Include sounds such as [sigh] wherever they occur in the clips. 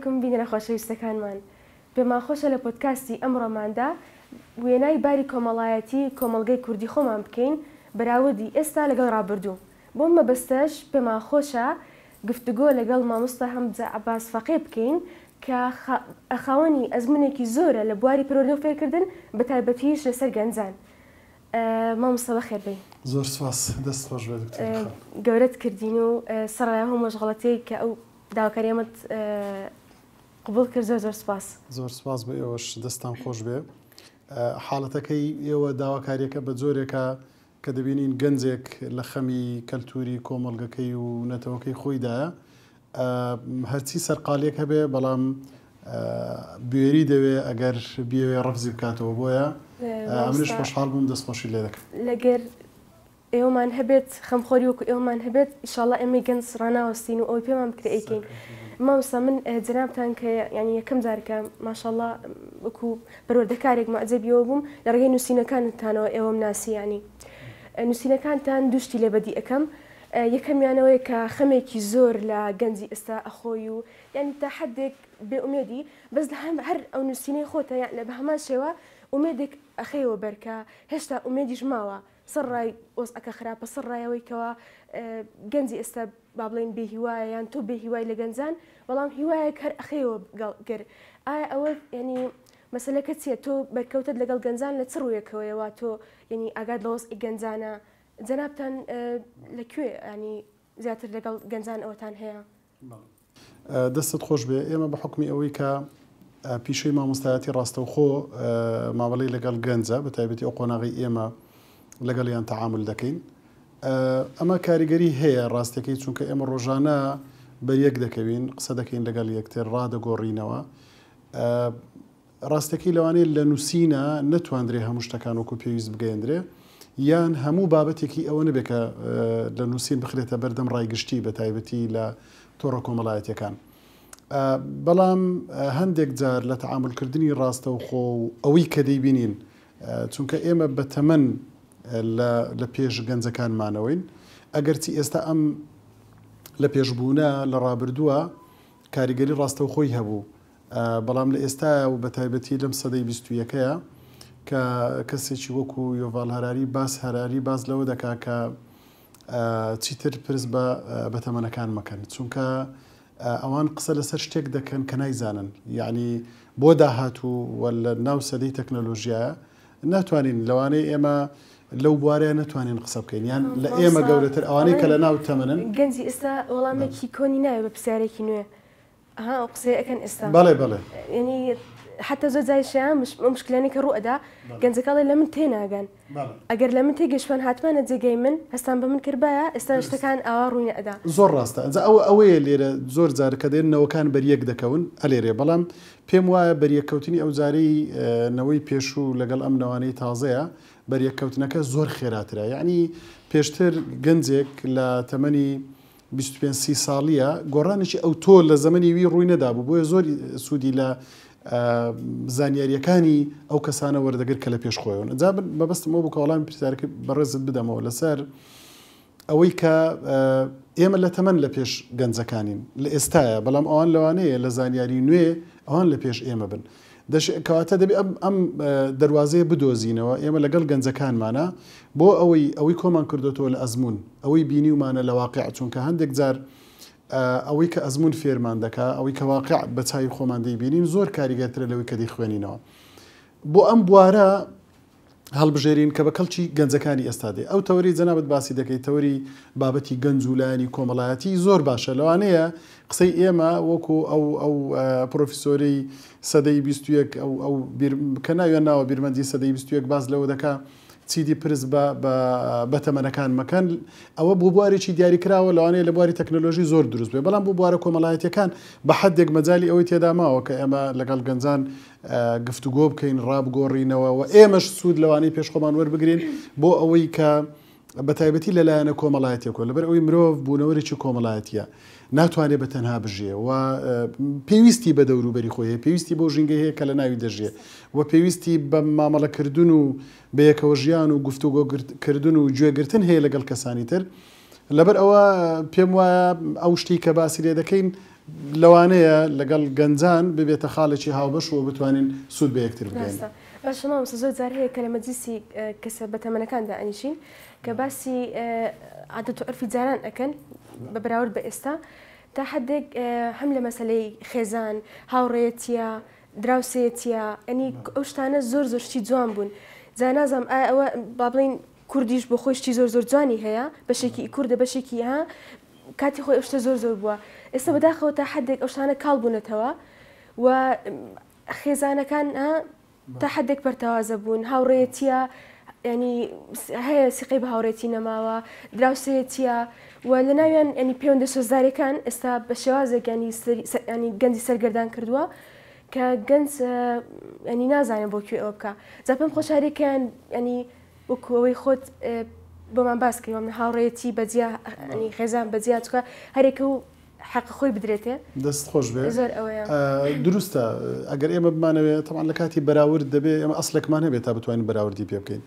عیکم بینە خۆشەویستەکانمان پێمان خۆشە لە پۆتکاستی ئەمڕۆماندا وێنای باری کۆمەڵایەتی کۆمەلگەی کوردی خۆمان بکەین بەراوردی ئێستا لەگەڵ ڕابردوو بۆم مەبەستەش پێمان خۆشە گفتگۆ لەگەڵ مامۆستا هەمزە عباس فەقێ بکەین کە ئەخاوەنی ئەزمونێکی زۆرە لە بواری پرۆلۆ فێرکردن بە تایبەتیش لەسەر گەنجان مامۆستەوە خێبی زۆر سواس دەست خۆش گەورەت کردین و سەرای هەوو مەژغڵەتەیە کە ئەو داواکاریەمت قبول کرد زۆر زۆر سپاس زۆر سپاس بە ئێوەش دەستان خۆش بێ حاڵەتەکەی ئێوە داواکاریەکە بە جۆرێکە کە دەبینین گەنجێک لە خەمی کەلتوری کۆمەلگەکەی و نەتەوەکەی خۆیدایە هەرچی سەرقالێک هەبێ بەڵام بێری دەوێ ئەگەر بێوێ ڕفزی بکاتەوە بۆیە ئەمنش خۆشحال بووم دەستخۆشی لێ دەکەم لەگەر ئێوەمان هەبێت خەمخۆری وەکو ئێوەمان هەبێت ئیشاڵە ئەمە گەنج ڕناوەستین و ئەوی پێمان بکرێکین. مامسا من جنابتان کە ینی یەکەم جارکە ماشاءله وەکو پەروەردەکارێک مەعجەبیەوە بووم لە ڕێگەی نووسینەکانتانەوە ئێوەم ناسیانی نووسینەکانتان دوشتی لە بەدی ئەەکەم یەکەمیانەوەی کە خەمێکی زۆر لە گەنجی ئێستا ئەخۆی و یعنی تا حدێک بێعمێدی بەس لە هەم هەر ئەو نووسینەی خۆتە یان لە بە هەمان شێوە ئومێدێک ئەخەیەوە بەرکە هێشتا ئومێدیش ماوە سڕای ئۆسەکە خراپە سڕایەوەیکەوە گەنجی ئێستا با بڵین هوای یان تۆ بێهیوای لە گەنجان بەڵام هیوایە کەر ئەخەوە گر ئایا ئەوە ینی مەسلەکە گنزان تۆ که وی گەنجان لە چ ڕوویەکەوەیەوە تۆ ینی ئاگاد لەوەس یعنی گەنجانە جەنابان لەکوێ ینی زیاتر لەگەڵ گەنجان ئەوتان هەیە دەستت خۆش بێ ئێمە بە حکمی ئەوەی کە پیشەی مامۆستایەتی ڕاستەوخۆ ماوەڵی لەگەڵ لگل گنزه تایبەتی ئەو قۆناغی ئێمە لەگەڵیان تەعاعمل دەکەین ئەمە کاریگەری هەیە ڕاستەکەی چونکە ئێمە ڕۆژانە بە یەک دەکەوین قسە دەکەین لەگەڵ یەکتر ڕدەگۆڕینەوە ڕاستەکەی لەوانێت لە نووسینە نەتواندرێ هەموو شتەکان وەکو پێویست بگەێندرێ یان هەموو بابەتێکی ئەوە نبێکە لە نووسین بخرێتە بەردەم ڕایگشتی بە تایبەتی لە تۆڕە کۆمەڵایەتەکان. بەڵام هەندێک جار لە تەعاعملکردنی ڕاستە و خۆ و ئەوەی کە دەیبینین چونکە ئێمە بە تەمەەن لە پێش گەنجەکانمانەوەین ئەگەرچی ئێستا ئەم لە پێشبوونە لە ڕابردووە کاریگەری ڕاستەو خۆی هەبوو بەڵام لە ئێستا و بە تایبەتی لەم سەدەی بیستویەکەیە کە کەسێکی وەکو یۆڤال هەراری باس هەراری باز لەوە دەکا کە چیتر پرس بە بەتەمەنەکان مەکەن چونکە ئەوان قسە لەسەر شتێک دەکەن کە نایزانن یعنی بۆ داهاتوو وە لە ناو سەدەی تەکنەلۆژیایە ناتوانین لەوانەیە ئێمە لەو بوارەیە نتوانین قسە بکەین یان لە ئێمە گەورەتر ئەوانەی کە لە ناو تەمەن گەنجی ئێستا وەڵامێکی کۆنی ناوێ بە پرسیارێکی نوێ ها قسەکەن ئێستا بەڵێ بڵێ ینی حتى زۆر جایشیان مشکلانی کە ڕوئدا گەنجەکەڵی لە من تێناگەن ئەگەر لە من تێگەشتوان هاتمانە جێگەی من هەستان بە من کردبایە ئێستا شتەکان ئاوا ڕووینە ئەدا زۆر ڕاستە ئەو ئەوەیە لێرە زۆر جارکە دێنەوەکان بەریەک دەکەون ئەلێرێ بەڵام پێم وایە بەریەکەوتنی ئەو جارەی نەوەی پێشوو لەگەڵ ئەم نەوانەی تازەیە بەریەکەوتنەکە زۆر خێراترە یعنی پێشتر گەنجێک لە تەمەنی 25 ساڵیە گۆڕانێکی ئەو تۆ لە زمانی وی ڕووی نەدابوو بۆیە زۆر سوودی لە زانیاریەکانی ئەو کەسانە وەردەگر کە لە پێشخۆیەوە جا بەبستمەوە بکە وڵامی پرسیارکە بەڕێزت بدەمەوە لەسەر ئەوەی کە ئێمە لە تەمەەن لە پێش گەنجەکانین لە ئێستاە بەڵام ئەوان لەوانەیە لە زانیاری نوێ ئەوان لە پێش ئێمە بن. کەواتە دەبێت ئەم دەواازەیە بدۆزینەوە ئێمە لەگەڵ گەنجەکانمانە بۆ ئەوەی ئەوەی کۆمان کردوەوە لە ئەزمون ئەوەی بینی ومانە لە واقع چونکە هەندێک جار ئەوەی کە ئەزمون فێرمان دەکا ئەوەی کە واقع بە چاوی خۆمان دەیبینیم زۆر کاریگەترە لەوەی کە دەیخوێنینەوە بۆ ئەم بوارە هەڵبژێرین کە بە کەلچی گەنجەکانی ئێستادێ ئەو تەوری جەنابەت باسی دەکەی تەوری بابەتی گەنجولانی کۆمەڵایەتی زۆر باشە لەوانەیە قسەی ئێمە وەکو ئەو ئەو پرۆفیسۆری سەدەی 21 ئەو کەناویان ناوە بیرمەندی سەدەی 21 باز لەوە دەکات چیدی پرس بە تەمەنەکان مەکەن ئەوە بۆ بوارێکی دیاریکراوە لەوانەیە لە بواری تەکنۆلۆژی زۆر دروست بێ بەڵام بۆ بوارە کۆمەڵایەتەکان بە حدێک مەجای ئەوەی تێداماوە کە ئێمە لەگەڵ گەنجان گفتوگۆ بکەین ڕابگۆڕینەوە و ئێمەش سوود لەوانەی پێشخۆمان وەربگرین بۆ ئەوەی کە بە تایبەتی لەلایەنە کۆمەڵایەتێکۆ لەبەر ئەوی مرۆڤ بوونەوەێکی کۆمەڵایەتە. ناتوانێت بە تەنها بژێ و پێویستی بە دەوروبەری خۆیە پێویستی بۆ ژینگە هەیە کە لە ناوی دەژێ و پێویستی بە مامەڵەکردن و بەیەکەوە ژیان و گفتوگۆکردن و گوێگرتن هەیە لەگەڵ کەسانی تر لەبەر ئەوە پێم وایە ئەو شتی کە باسی لێ دەکەین لەوانەیە لەگەڵ گەنجان ببێتە خاڵێکی هاوبەشەوە بتوانین سوود بە یەکتر بگەین. شما زۆر جار هەیە کە لە مەجلیسی کەسە بەتەمەنەکاندا ئەنیشین کە باسی عادەت و عرفی جاران ئەەکەن بە براورد بە ئێستا تا حدێک هەم لە مەسلەی خێزان هاوڕێتیە دراوسێتیە ئەنی ئەو شتانە زۆر زۆرشتی جوان بوون جا نازانم ئەوە با بڵین کوردیش بۆ خۆشتی زۆر زۆر جوانی هەیە بەشێکی کووردە بەشێکی ها کاتی خۆی ئەوشتە زۆر زۆر بووە ئێستا بەداخەوە تا حدێک ئەوشانە کاڵ بوونەتەوە و خێزانەکان تا حدێک پەرتەوازە بوون هاوڕێتیە ینی هەیە سیقی بە هاوڕێتی نەماوە دراوسێتیە و لە ناویان ئەنی پەیوەندە سۆزدارەکان ئێستا بە شێوازێکیانی گەنجی سەرگەردان کردووە کە گەنج ئەنی نازانێن بۆ کوێ ئەوە بکە زاپم خۆشارێکیان ئەنی وەکوەوەی خۆت بۆمان باس کردوە من هاوڕێتی بەجیا خێزان بەجیا چکە هەرێکە و حەقخۆی بدرێتێ دەست خۆش بێ دروستە ئەگەر ئێمە بمانەوێت تەمان لە کاتی بەراورد دەبێت ئەمە ئەسلێکمان هەبێت تا بتوانین بەراوردی پێ بکەین.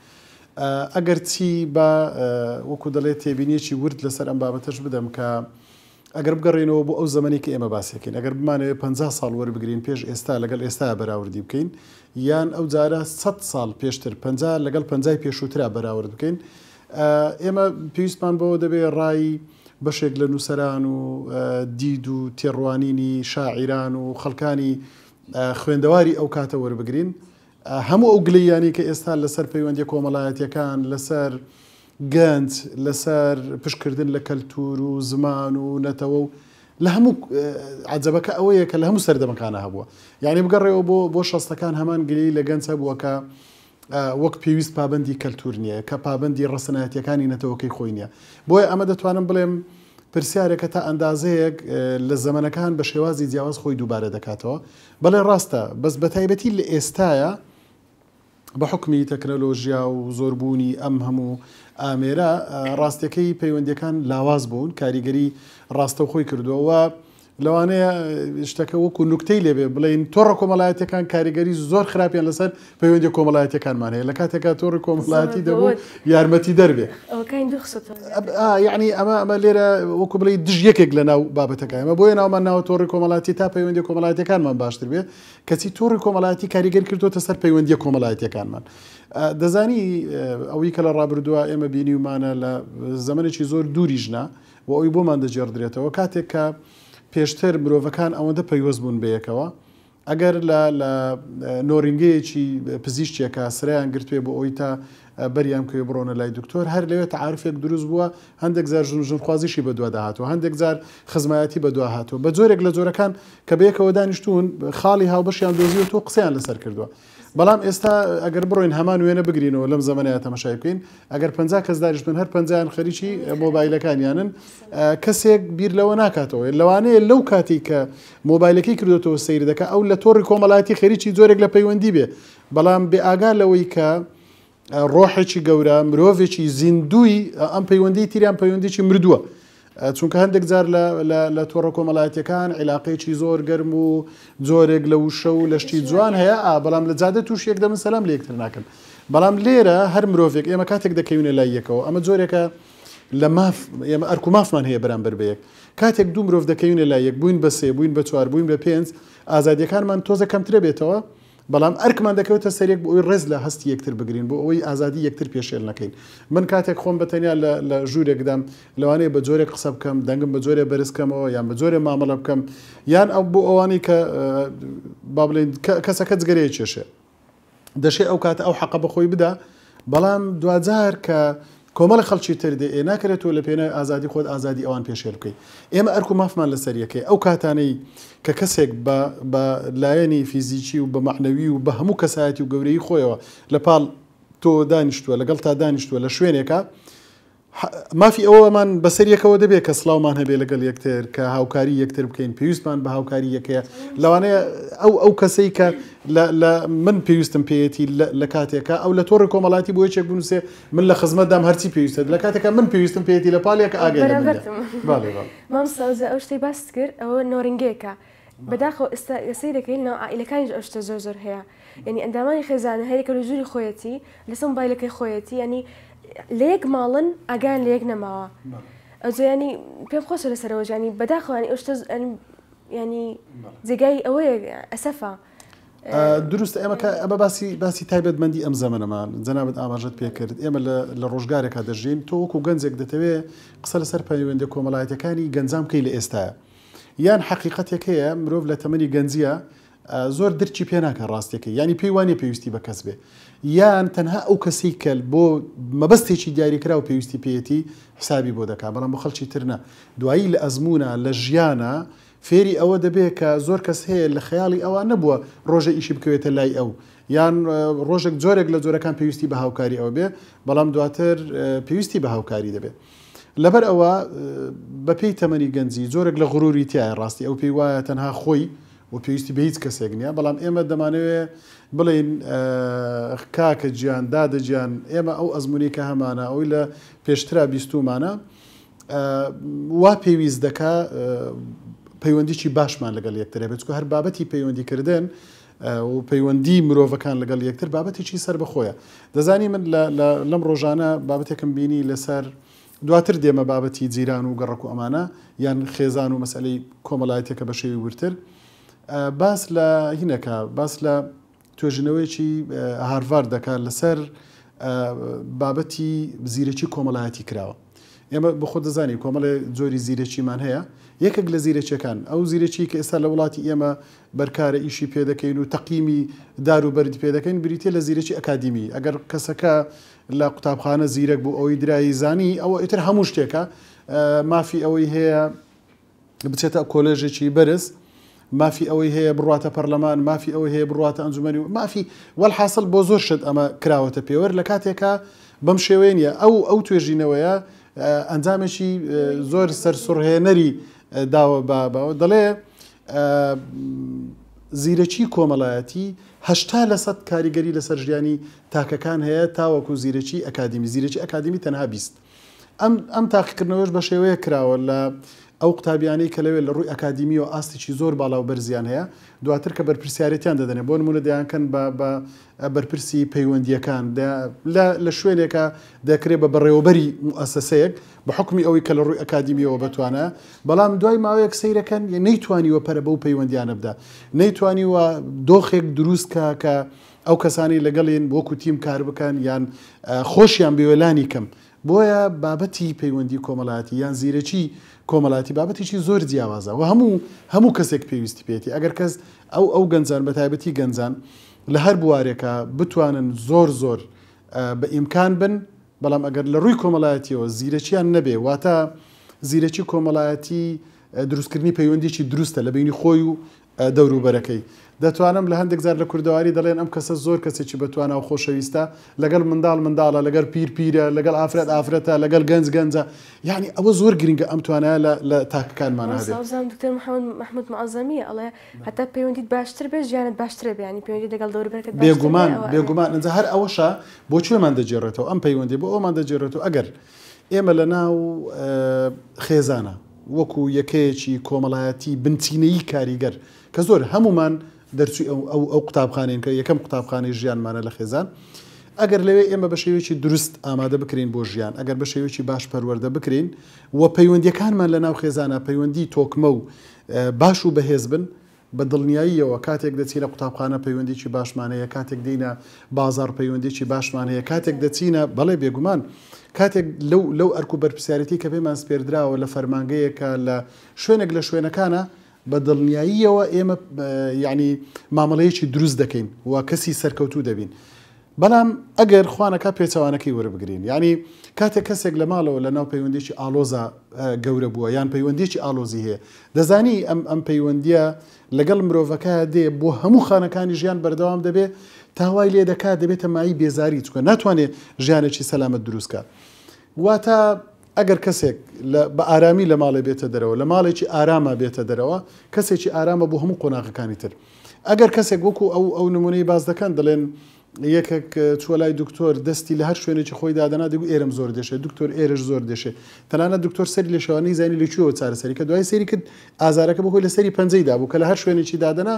ئەگەر چی بە وەکو دەڵێت تێبینیەکی ورد لەسەر ئەم بابەتەش بدەم کە ئەگەر بگەڕێنەوە بۆ ئەو زمانی کە ئێمە باسیەکەین ئەگەر بمانەوە 50 ساڵ وەربگرین پێش ئێستا لەگەڵ ئێستا بەراوردی بکەین یان ئەو جارە 100 ساڵ پێشتر 50 لەگەڵ 50 پێشووترا بەراورد بکەین ئێمە پێویستمان بەوە دەبێت ڕای بەشێک لە نووسەران و دید و تێڕوانینی شاعیران و خەڵکانی خوێندەواری ئەو کاتە وەربگرین هەموو ئەو گلیانی کە ئێستا لەسەر پەیوەندی کۆمەڵایەتەکان لەسەر گەنج لەسەر پشکردن لە کەلتور و زمان و نەتەوە و لە هەموو عجبەکە ئەوەیە کە لە هەموو سەردەمەکانە هەبووە یعنی بگەڕێەوە بۆ بۆ شەستەکان هەمان گلی لە گەنج هەبووەکە وەک پێویست پابندی کەلتور نییە کە پابندی ڕسەنایەتەکانی نەتەوەکەی خۆی نییە بۆیە ئەمە دەتوانم بڵێم پرسیارێکە تا ئەندازەیەک لە زەمنەکان بە شێوازی جیاواز خۆی دووبارە دەکاتەوە بەڵێ ڕاستە بەس بە تایبەتی لە ئێستاە بە حکمی تەکنەلۆژیا و زۆربوونی ئەم هەموو ئامێرە ڕاستەکەی پەیوەندەکان لاواز بوون کاریگەری ڕاستەوخۆی کردووە لەوانەیە شتەکە وەکو نوکتەی لێبێ بڵین تۆڕە کۆمەڵایەتەکان کاریگەری زۆر خراپیان لەسەر پەیوەندی کۆمەڵایەتەکانمان هەیە لە کاتێکا تۆڕی کۆمەڵایەتی دەبوو یارمەتی دەربێ یعنی ئەمە ئەمە لێرە وەکو بڵی دژ یەکێک لە ناو بابەتەکانمە بۆیە ناومان ناو تۆڕی کۆمەڵاتی تا پەیوەندی کۆمەڵایەتەکانمان باشتر بێ کەچی تۆڕی کۆمەڵاتی کاریگەر کردوتە سەر پەیوەندی کۆمەڵایەتەکانمان. دەزانی ئەوەی کە لە ڕابردووە ئێمە بینی ومانە لە زمانێکی زۆر دووریژنا و ئەوی بۆمان دەجێڕدرێتەوە کاتێک کە پێشتر مرۆڤەکان ئەوەندە پەیوەست بوون بەیەکەوە ئەگەر لە نۆرینگەیەکی پزیشتێکە سرەیان گرتوێ بۆ ئەوی تا بەریان کوێ بڕۆنە لای دکتۆر هەر لەوێت تعاعرفێک دروست بووە هەندێک زار ژنخوازیشی بە دوواداهاتەوە هەندێک زار خزمایەتی بە دوهاتەوە بە جۆرێک لە جۆرەکان کە بەیەکەوە دانیشتون خاڵی هاوبەشیان دۆزی و تۆ قسەیان لەسەر کردووە بەڵام ئێستا ئەگەر بڕۆین هەمان وێنە بگرینەوە لەم زمانەیە تەمەشای بکەین ئەگەر پ کەس داریش من هەر پنجیان خەریکی مۆبایلەکانیانن کەسێک بیر لەوە ناکاتەوە لەوانەیە لەو کاتی کە مۆبایلەکەی کردوەوە سیر دەکە ئەو لە تۆڕی کۆمەڵاتی خەریکی زۆرێک لە پەیوەندی بێ بەڵام بێ ئاگا لەوەی کە ڕۆحێکی گەورە مرۆڤێکی زیندوی ئەم پەیوەندی تیریان پەیوەندێکی مردووە. چونکە هەندێک جار لە تۆڕە کۆمەڵایەتەکان عیلاقەیەکی زۆر گەرم و زۆرێک لە وشە و لەشتی جوان هەیە بەڵام لە جادە تووشێک دەمن سەسلام لەکتر ناکەن بەڵام لێرە هەر مرۆڤێک ئێمە کاتێک دەکەوینە لایەکەوە ئەمە زۆرێکە لە ماف ئێمە ئەرک و مافمان هەیە بەرامبەر بەیەک کاتێک دوو مرۆڤ دەکەوینە لایەک بووین بە سێ بووین بە چوار بووین بە پێنج ئازادیەکانمان تۆزە کەمترە بێتەوە بەڵام ئەرکمان دەکەوتە سەرێک بۆ ئەوی ڕێز لە هەستی یەکتر بگرین بۆ ئەوەی ئازادی یەکتر پێشێل نەکەین من کاتێک خۆم بەتەنیا لە ژوورێکدام لەوانەیە بە جۆرێک قسە بکەم دەنگم بە جۆرێ بەرزکەمەوە یان بە جۆرێ مامەڵە بکەم یان ئەو بۆ ئەوانی کە با بڵین کەسەکە جگەرەیە کێشێ دەشێ ئەو کاتە ئەو حەقە بەخۆی بدا بەڵام دوجار کە کۆمەڵی خەڵکی تردێ ئێ ناکرێتەوە لە پێێنە ئازادی خۆت ئازادی ئەوان پێشێر بکەیت ئێمە ئەرکو مافمان لەسەر یەکەی ئەو کاتانەی کە کەسێک بە لایەنی فیزیکی و بە مەعنەوی و بە هەموو کەسایەتی و گەورەی خۆیەوە لە پاڵ تۆ دانیشتووە لەگەڵ تا دانیشتووە لە شوێنێکە مافی ئەوەمان بەسەر یەکەوە دەبێت کە سلااومان هەبێ لەگەڵ یەکتر کە هاوکاری یەکتر بکەین پێویستمان بە هاوکاری یەکەیە لەوانەیە ئەو ئەو کەسەی کە من پێویستم پێەتی لە کاتێکە ئەو لە تۆڕی کۆمەڵاتی بۆ یەکێک بنووسێ من لە خزمەتدام هەرچی پێویستە لە کاتێکە من پێویستم پێێتی لە پالێک ئاگەر مام سازە ئەو شتەی باست کرد ئەوە نۆرنگێکە. بەداخۆ ئستا سیرەکەی ناو عائلەکانیش ئەوشتە زۆر زۆر هەیە ینی ئەندامانی خێزانە هەرێکە لە ژووری خۆەتی لەسم بایلەکەی خۆەتی ینی لە یەک ماڵن ئەگان لە یەک نەماوە ئەزیانی پێم خۆشە لەسەرەوە ژانی بەداخوانی ئەوشتە ینی جێگای ئەوەیە ئەسەفا. دروست ئێمە ئەمە باسی باسی تایبەتمەندی ئەم زەمەمان جەنابەت ئاماژەت پێکرد ئێمە لە ڕۆژگارێکا دەژین تۆوەکو گەنجێک دەتەوێت قسە لەسەر پەیوەندە کۆمەڵایەتەکانی گەنجام بکەی لە ئێستا یان حقیقەتێک هەیە مرۆڤ لە تەمەنی گەنجە زۆر درچی پێناکە ڕاستێکی ینی پێی وانە پێویستی بە کەس بێ یان تەنها ئەو کەسی کە بۆ مەبەستێکی دیاریکرا و پێویستی پێەتی حسابی بۆ دەکا بەڵام بۆ خەڵکی ترنە دوایی لە ئەزمونە لە ژیانە فێری ئەوە دەبێت کە زۆر کەس هەیە لە خەیاڵی ئەوان نبووە ڕۆژە ئیشی بکەوێتە لای ئەو یان ڕۆژێک جۆرێک لە جۆرەکان پێویستی بە هاوکاری ئەوە بێ بەڵام دواتر پێویستی بە هاوکاری دەبێت. لەبەر ئەوە بەپی تەمەنی گەنجی زۆرێک لە غروری تایە ڕاستی ئەو پێی وایە تەنها خۆی و پێویستی بە هیچ کەسێک نییە بەڵام ئێمە دەمانەوێت بڵین کاکە گیان دادەگیان ئێمە ئەو ئەزمونی کە هەمانە ئەوی لە پێشترا بیستومانە وا پێویست دەکا پەیوەندیی باشمان لەگەڵ یەکترە بێت هەر بابەتی پەیوەندیکردن و پەیوەندی مرۆڤەکان لەگەڵ یەکتر بابەتێکی سەر بخۆیە دەزانی من لەم ڕۆژانە بابەتێکم بینی لەسەر دواتر دێمە بابەتی جیران و گەڕک و ئەمانە یان خێزان و مەسلەی کۆمەڵایەتێکە بە شێوی ورتر. باس لە هینەکە باس لە توێژنەوەیکی هاروار دەکات لەسەر بابەتی زیرەکی کۆمەڵایەتی کراوە ئێمە بخۆ دەزانی کۆمەڵێ جۆری زیرەکیمان هەیە یەکێک لە زیرەچەکان ئەو زیرەکی کە ئێستا لە وڵاتی ئێمە بەرکارە ئیشی پێ دەکەین و تەقیمی دار و بەردی پێ دەکەین بریتێ لە زیرەکی ئەکادمی ئەگەر کەسەکە لە قوتابخانە زیرەک بوو ئەوی درایی زانی ئەوە ئیتر هەموو شتێکە مافی ئەوەی هەیە بچێتە کۆلژێکی بەرز مافی ئەوەی هەیە بڕاتە پەرلەمان مافی ئەوەی هەیە بڕاتە ئەنجومی و مافی وەحاصل بۆ زۆر شت ئەمە کراوەتە پێوەەر لە کاتێکا بەم شێوێنە ئەو ئەو توێژینەوەیە ئەنجامێکی زۆر سەرسڕهێنەری داوە بابەوە دەڵێ زیرەکی کۆمەڵایەتی هەشتا لە سەد کاریگەری لەسەر ژیانی تاکەکان هەیە تاوەکو زیرەکی ئەکادمی زیرەکی ئەکادمی تەنها بیست ئەم ئەم تاقیکردنەوەش بە شێوەیە کراوە لە ئەو قوتابیانەی کە لەوێت لە ڕووی ئەکادمی و ئاستیی زۆر باڵاو بەرزیان هەیە دواتر کە بەرپرسیارەتیان دەدەنێ بۆ نمونە دەیانکەن بە بەرپرسی پەیوەندیەکان لە شوێنێکە دەکرێت بە بەڕێوەبەری ئەسەسەیەک بە حکمی ئەوەی کە لە ڕووی ئەکادمیەوە بتوانە بەڵام دوای ماوەیەک سیرەکەن نەیتوانیوە پەرە بەو پەیوەندیانە بدا نەیتوانیوە دۆخێک دروستکە کە ئەو کەسانی لەگەڵێن وەکو تیم کار بکەن یان خۆشیان بێوەلانی کەم بۆیە بابەتی پەیوەندی کۆمەڵاتی یان زیرەکی کۆمەڵاتی بابەتیشی زۆر جیاوازە و هەموو هەموو کەسێک پێویستی پێێتی ئەگەر کەس ئەو ئەو گەنجان بە تایبەتی گەنجان لە هەر بوارێکە بتوانن زۆر زۆر بە ئیمکان بن بەڵام ئەگەر لە ڕووی کۆمەڵایەتیەوە زیرەچیان نەبێ واتە زیرەکی کۆمەڵایەتی دروستکردنی پەیوەندێکی دروستە لە بینی خۆی و دەوروبەرەکەی دەتوانم لە هەندێک زار لە کوردەواری دەڵێن ئەم کەسە زۆر کەسێکی بتوانە و خۆشەویستە لەگەڵ منداڵ منداڵە لەگەر پیر پیرە لەگەڵ ئافرەت ئافرەتە لەگەڵ گەنج گەنجە یعنی ئەوە زۆر گرنگە ئەم توانە لە تاکەکانمان دکتر محمد محمد معزەمیە ئەڵێ هەتا پەیوەندیت باشتر بێ ژیانت باشترە بیانی پەیوەندی لەگەڵ دەوربەکەت بێگومان بێگومان ئەجا هەر ئەوەشە بۆچێمان دەجێڕێتەوە ئەم پەیوەندی بۆ ئەومان دەجێڕێتەوە ئەگەر ئێمە لە ناو خێزانە وەکو یەکەیەکی کۆمەڵایەتی بنچینەی کاریگەر کە زۆر هەمومان دەرچوی ئەو ئەو قوتابخانین کە یەکەم قوتابخانەی ژیانمانە لە خێزان. ئەگەر لەوێ ئێمە بە شێوێکی دروست ئامادە بکرین بۆ ژیان ئەگەر بە شێوێکی باش پەروەەردە بکرین و پەیوەندیەکانمان لە ناو خێزانە پەیوەندی تۆکمە و باش و بەهێز بن بە دڵنیاییەوە کاتێک دەچی لە قوتابخانە پەیوەندێکی باشمانەیە کاتێک دینە بازار پەیوەندێکی باشمانەیە کاتێک دەچینە بەڵێ بێگومان کاتێک لەو ئەرکوبەرپسیارەتی کە پێمان سپێردراوە لە فەرمانگەیەکە لە شوێنێک لە شوێنەکانە بە دڵنیاییەوە ئێمە یعنی مامەڵەیەکی دروست دەکەین و کەسی سەرکەوتوو دەبین. بەڵام ئەگەر خوانەکە پێچوانەکەی وەربگرین ینی کاتێک کەسێک لە ماڵەوە لە ناو پەیوەندێکی ئالۆزا گەورە بووە یان پەیوەندێکی ئالۆزی هەیە دەزانی ئەم ئەم پەیوەندیە لەگەڵ مرۆڤەکە دێ بۆ هەموو خانەکانی ژیان بەردەوام دەبێت تاوای لێ دەکات دەبێتە مای بێزاری چکە ناتوانێت ژیانێکی سەلامت دروستکە. واتە ئەگەر کەسێک بە ئارامی لە ماڵێ بێتە دەرەوە لە ماڵێکی ئارامە بێتە دەرەوە کەسێکی ئارامە بۆ هەموو قۆناغەکانی تر ئەگەر کەسێک وەکو ئەو ئەو نمونەی باز دەکەن دەڵێن یەکێک چۆلای دکتۆر دەستی لە هەر شوێنێکی خۆی دادەنا دەگو ئێرم زۆر دێشێ دکتۆر ئێرش زۆر دێشێ تەنانە دکتۆر سەری لە شەوانەی زانی لەکوێوە چارەسەری کە دوای سەری کرد ئازارەکە بخۆی لە سەری پەنجەی دابوو کە لە هەر شوێنێکی دادەنا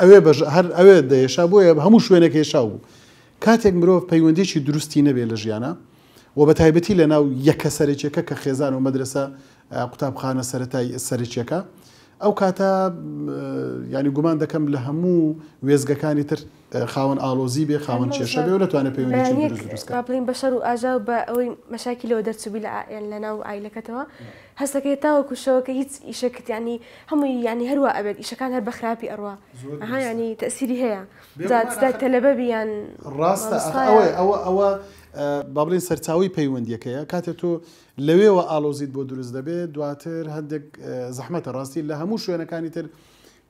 ئەوێ بەژ هەر ئەوێ دەیێشا بۆیە هەموو شوێنەکە ێشا بوو کاتێک مرۆڤ پەیوەندێکی دروستی نەبێ لە ژیانە و بە تایبەتی لە ناو یەکە سەرێکێکە کە خێزان و مەدرسە قوتابخانە سەتای سەرچێکە ئەو کاتە ینی گومان دەکەم لە هەموو وێزگەکانی تر خاون ئالۆزی بێ خاون چێشە بێ دەتوانێت پێویین بەشەر و ئاژا بە ئەوەی مەشاکی لەوە دەرچوبی لە ناو ئایلەکەتەوە هەستەکەی تاوەکو شەوەکە هیچ ئیشەکتیانی هەمووی ینی هەروە ئەبێت ئیشەکان هەر بەخراپی ئەروە ها ینی تەسیری هەیە تەلەبە بیان ڕاستە ئەوە ئەوە با بڵین سەرچاوی پەیوەندیەکەیە کاتێک تۆ لەوێوە ئالۆزیت بۆ دروست دەبێت دواتر هەندێک زەحمەتە ڕاستی لە هەموو شوێنەکانی تر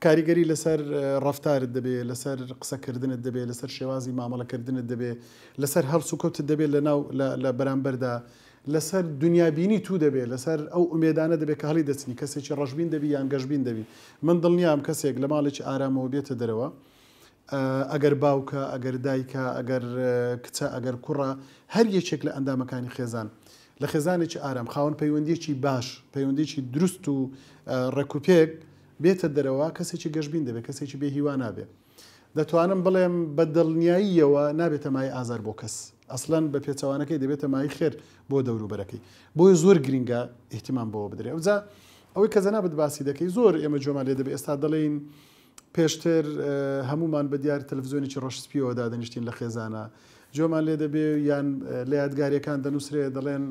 کاریگەری لەسەر ڕفتارت دەبێت لەسەر قسەکردنت دەبێت لەسەر شێوازی مامەڵەکردنت دەبێت لەسەر هەرس و کەوتت دەبێت لە ناو لە بەرامبەردا لەسەر دنیابینی تو دەبێت لەسەر ئەو ئومێدانە دەبێت کە هەڵی دەچنی کەسێکی ڕژبین دەبی یان گەشبین دەبی من دڵنیام کەسێک لە ماڵێکی ئارامەوە بێتە دەرەوە. ئەگەر باوکە ئەگەر دایکە ئەگەر کچە ئەگەر کوڕە هەر یەکێک لە ئەندامەکانی خێزان لە خێزانێکی ئارام خاون پەیوەندیەکی باش پەیوەندێکی دروست و ڕێکوپێک بێتە دەرەوە کەسێکی گەشتبین دەبێت کەسێکی بێ هیوا نابێت دەتوانم بڵێم بە دڵنیاییەوە نابێتە مای ئازار بۆ کەس ئەسلان بە پێچوانەکەی دەبێتە مای خێر بۆ دەوروبەرەکەی بۆی زۆر گرینگە احتیمان بۆەوە بدرێ وزا ئەوەی کە زەنا بەدباسی دەکەی زۆر ئێمە جۆمان لێ دەبێت ئێستا دەڵین پێشتر هەمومان بە دیار تەلڤزیۆنیی ڕۆشتپیەوە دادەنیشتین لە خێزانە جۆمان لێ دەبێ یان لە یادگاریەکان دەنووسرێ دەڵێن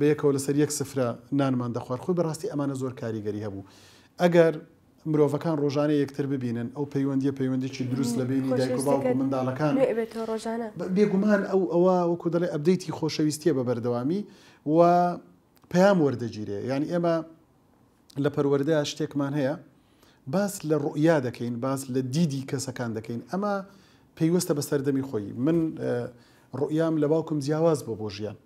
بەیەکەوە لەسەر یەک سفرە نانمان دەخوارد خۆی بەڕاستی ئەمانە زۆر کاریگەری هەبوو ئەگەر مرۆڤەکان ڕۆژانە یەکتر ببینن ئەو پەیوەندی پەیوەندێکی دروست لە بینی دایک و باوکو منداڵەکان بێگومان ئەو ئەوە وەکو دەڵێ ئەبدەیتی خۆشەویستیە بە بەردەوامی و پەیام وەردەگیرێ یعنی ئێمە لە پەروەەردە شتێکمان هەیە باس لە ڕوئیا دەکەین باس لە دیدی کەسەکان دەکەین ئەمە پێیوەستە بە سەردەمی خۆی من ڕوئام لە باوکم جیاواز بۆ بۆ ژیان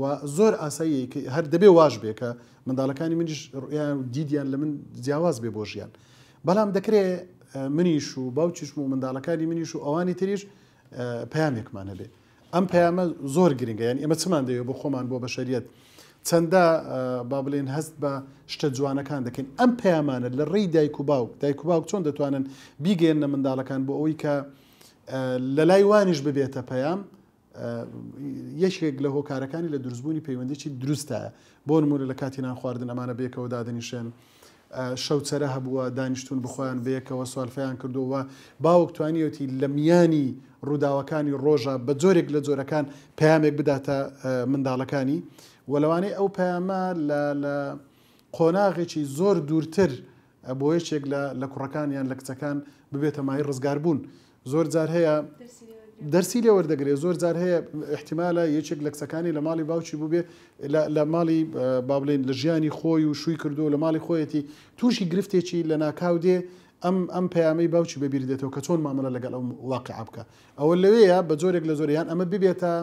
و زۆر ئاسایی هەر دەبێ واش بێکە منداڵەکانی منیش دیدیان لە من جیاواز بێ بۆ ژیان بەڵام دەکرێت منیش و باوچشم و منداڵەکانی منیش و ئەوانی تریش پامێکمانە بێ ئەم پامە زۆر گرنگگەیان ئێمە چمان دەوێت بۆ خۆمان بۆ بە شەریت چەندە با بڵێن هەست بە شتە جوانەکان دەکەین ئەم پەیامانە لە ڕێی دایک و باوک دایک و باوک چۆن دەتوانن بیگەێنە منداڵەکان بۆ ئەوی کە لە لایوانش ببێتە پەیام یەشێک لە هۆکارەکانی لە دروستبوونی پەیوەندێکی دروستە بۆ نمونە لە کاتی نان خواردن ئەمانە بێکەوە دادنیشێن. شەوچەرە هەبووە دانیشتون بخۆیان بەیەکەوە سوالفیان کردووە باوک توانیەتی لە میانی ڕووداوەکانی ڕۆژە بە جۆرێک لە جۆرەکان پامێک بداتە منداڵەکانی وەلەوانەی ئەو پەیامە لە قۆناغێکی زۆر دوورتر بۆ یەکێک لە کوڕەکانیان لە کچەکان ببێتە مای ڕزگار بوون زۆر جار هەیە دەرسی لێ وەردەگرێت زۆر جار هەیە احتیمالە یەکێک لە کچەکانی لە ماڵی باوکی ببێ لە ماڵی با بڵێن لە ژیانی خۆی و شووی کردو لە ماڵی خۆیەتی تووشی گرفتێکی لە ناکاو دێ ئەم ئەم پەیامەی باوکی بەبیردێتەوە کە چۆن مامەە لەگەڵ ئەم واقع بکە ئەوە لەوەیە بە زۆرێک لە زۆریان ئەمە ببێتە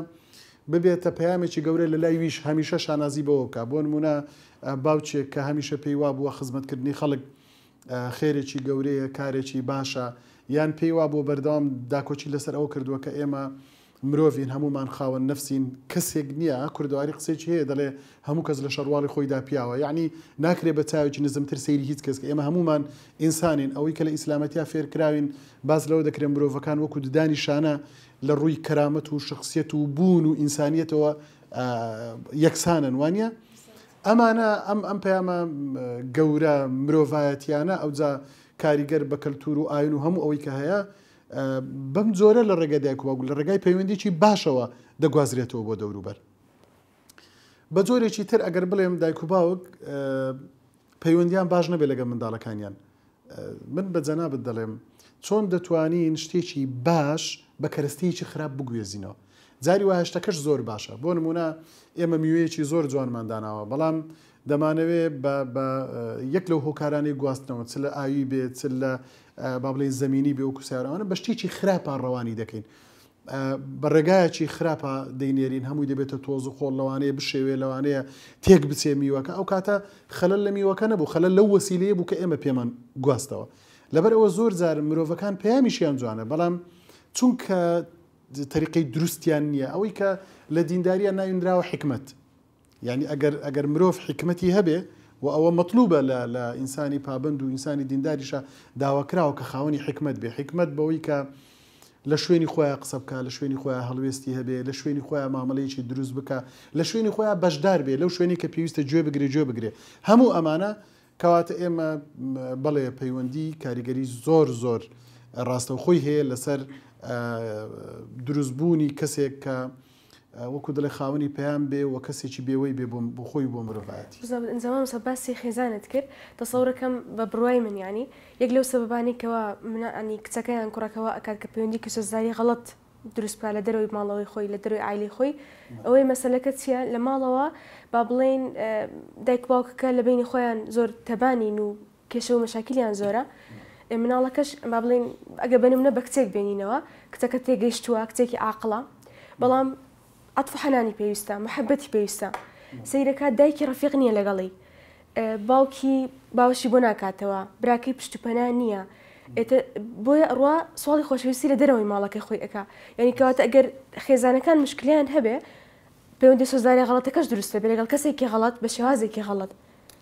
ببێتە پەیامێکی گەورە لە لای ویش هەمیشە شانازی بەوەکە بۆ نمونە باوچێک کە هەمیشە پێی وا بووە خزمەتکردنی خەڵک خێرێکی گەورەیە کارێکی باشە یان پێی وا بۆ بەردەوام داکۆچی لەسەر ئەو کردووە کە ئێمە مرۆڤین هەمومان خاوەن نفسین کەسێک نییە کوردواری قسێکی هەیە دەڵێ هەموو کەس لە شەرواڵی خۆیدا پیاوە یعنی ناکرێ بە تاویی نزمتر سەیری هیچ کەس ئێمە هەمومان ئینسانین ئەوەی کە لە ئیسلامەتیا فێرکراوین باز لەوە دەکرێن مرۆڤەکان وەکو ددانی شانە لە ڕووی کەرامەت و شخصیت و بوون و ئینسانیتەوە یەکسانن وانە ئەمانە ئەم ئەم پەیامە گەورە مرۆڤایەتیانە ئەوجا کاریگەر بە کەلتور و ئاین و هەموو ئەوەی کە هەیە بەم جۆرە لە ڕێگەدایکوواگو لە ڕێگای پەیوەندێکی باشەوە دەگوازرێتەوە بۆ دەوروبەر بە جۆرێکی تر ئەگەر بڵێم دایک و باوک پەیوەندیان باش نەبێ لەگە منداڵەکانیان من بە جەنابەت دەڵێم چۆن دەتوانین شتێکی باش بە کەرستەیەکی خراپ بگوێزینەوە جاری وهشتەکەش زۆر باشە بۆ نمونە ئێمە میوەیەکی زۆر جوانمانداناوە بەڵام دەمانەوێت یەک لەو هۆکارانی گواستنەوە چ لە ئاوی بێت چ لە با بڵێ زمینی بێ وکو سیارانە بەشتێکی خراپان ڕەوانی دەکەین. بەڕێگایەکی خراپە دەینێرین هەمووی دەبێتە تۆز و خۆڵ لەوانەیە بشێوێ لەوانەیە تێک بچێ میوەکە ئەو کاتە خەلل لە میوەکە نەبوو خەلل لەو وەسیلەیە بوو کە ئێمە پێمان گواستەوە لەبەر ئەوە زۆر زار مرۆڤەکان پامیشیان جوانە بەڵام چونکە تەریقی دروستیان نییە ئەوەی کە لە دینداریە ناویندراوە حکمت یعنی ئەگەر ئەگەر مرۆڤ حکمەتی هەبێ و ئەوە مطلوبە لە ئینسانی پابند و ئینسانی دینداریشە داواکراوە کە خاوەنی حکمت بێ حکمت بەوەی کە لە شوێنی خۆیان قسە بکە لە شوێنی خۆیان هەڵوێستی هەبێ لە شوێنی خۆیان مامەڵەیەکی دروست بکە لە شوێنی خۆیان بەشدار بێ لەو شوێنی کە پێویستە گوێ بگرێ گوێ بگرێ هەموو ئەمانە کەواتە ئێمە بەڵێ پەیوەندی کاریگەری زۆر زۆر ڕاستەوخۆی هەیە لەسەر دروستبوونی کەسێک کە وەکو دڵی خاونی پێیان بێ و کەسێکی بێوەی بێ بۆ خۆی بۆ مرۆڤەتی زمان سەباسی خێزانت کرد دەسەورەکەم بە بڕای منیانی یەک لەو سەبانێکەوە منانی کچەکەیان کوڕەکەەوە ئەکات کە پەیوەندی کەسۆزاری غەڵت دروستپا لە دەروی ماڵەوەی خۆی لە دەروی ئایلی خۆی ئەوەی مەسلەکە چیە لە ماڵەوە با بڵێن دایک باوکەکە لە بینی خۆیان زۆر تەبانین و کێشە و مەشاکیلیان زۆرە. مناڵەکەش با بڵین ئەگە بنمە بە کچێک بێنینەوە کچەکە تێگەیشتووە کچێکی عاقڵە بەڵام أطفو حناني بيوستا محبتي بيوستا سيركا دايكي رفيقني لقلي أه، باوكي باوشي بوناكا توا براكي بشتو بنانيا بويا اروا صوالي خوش يوسي دروي مالك اخوي اكا يعني كواتا اقر خيزانا كان مشكلين هبه بيون سوزاري غلط كاش درسته بلا قال كسي كي غلط باش هازي كي غلط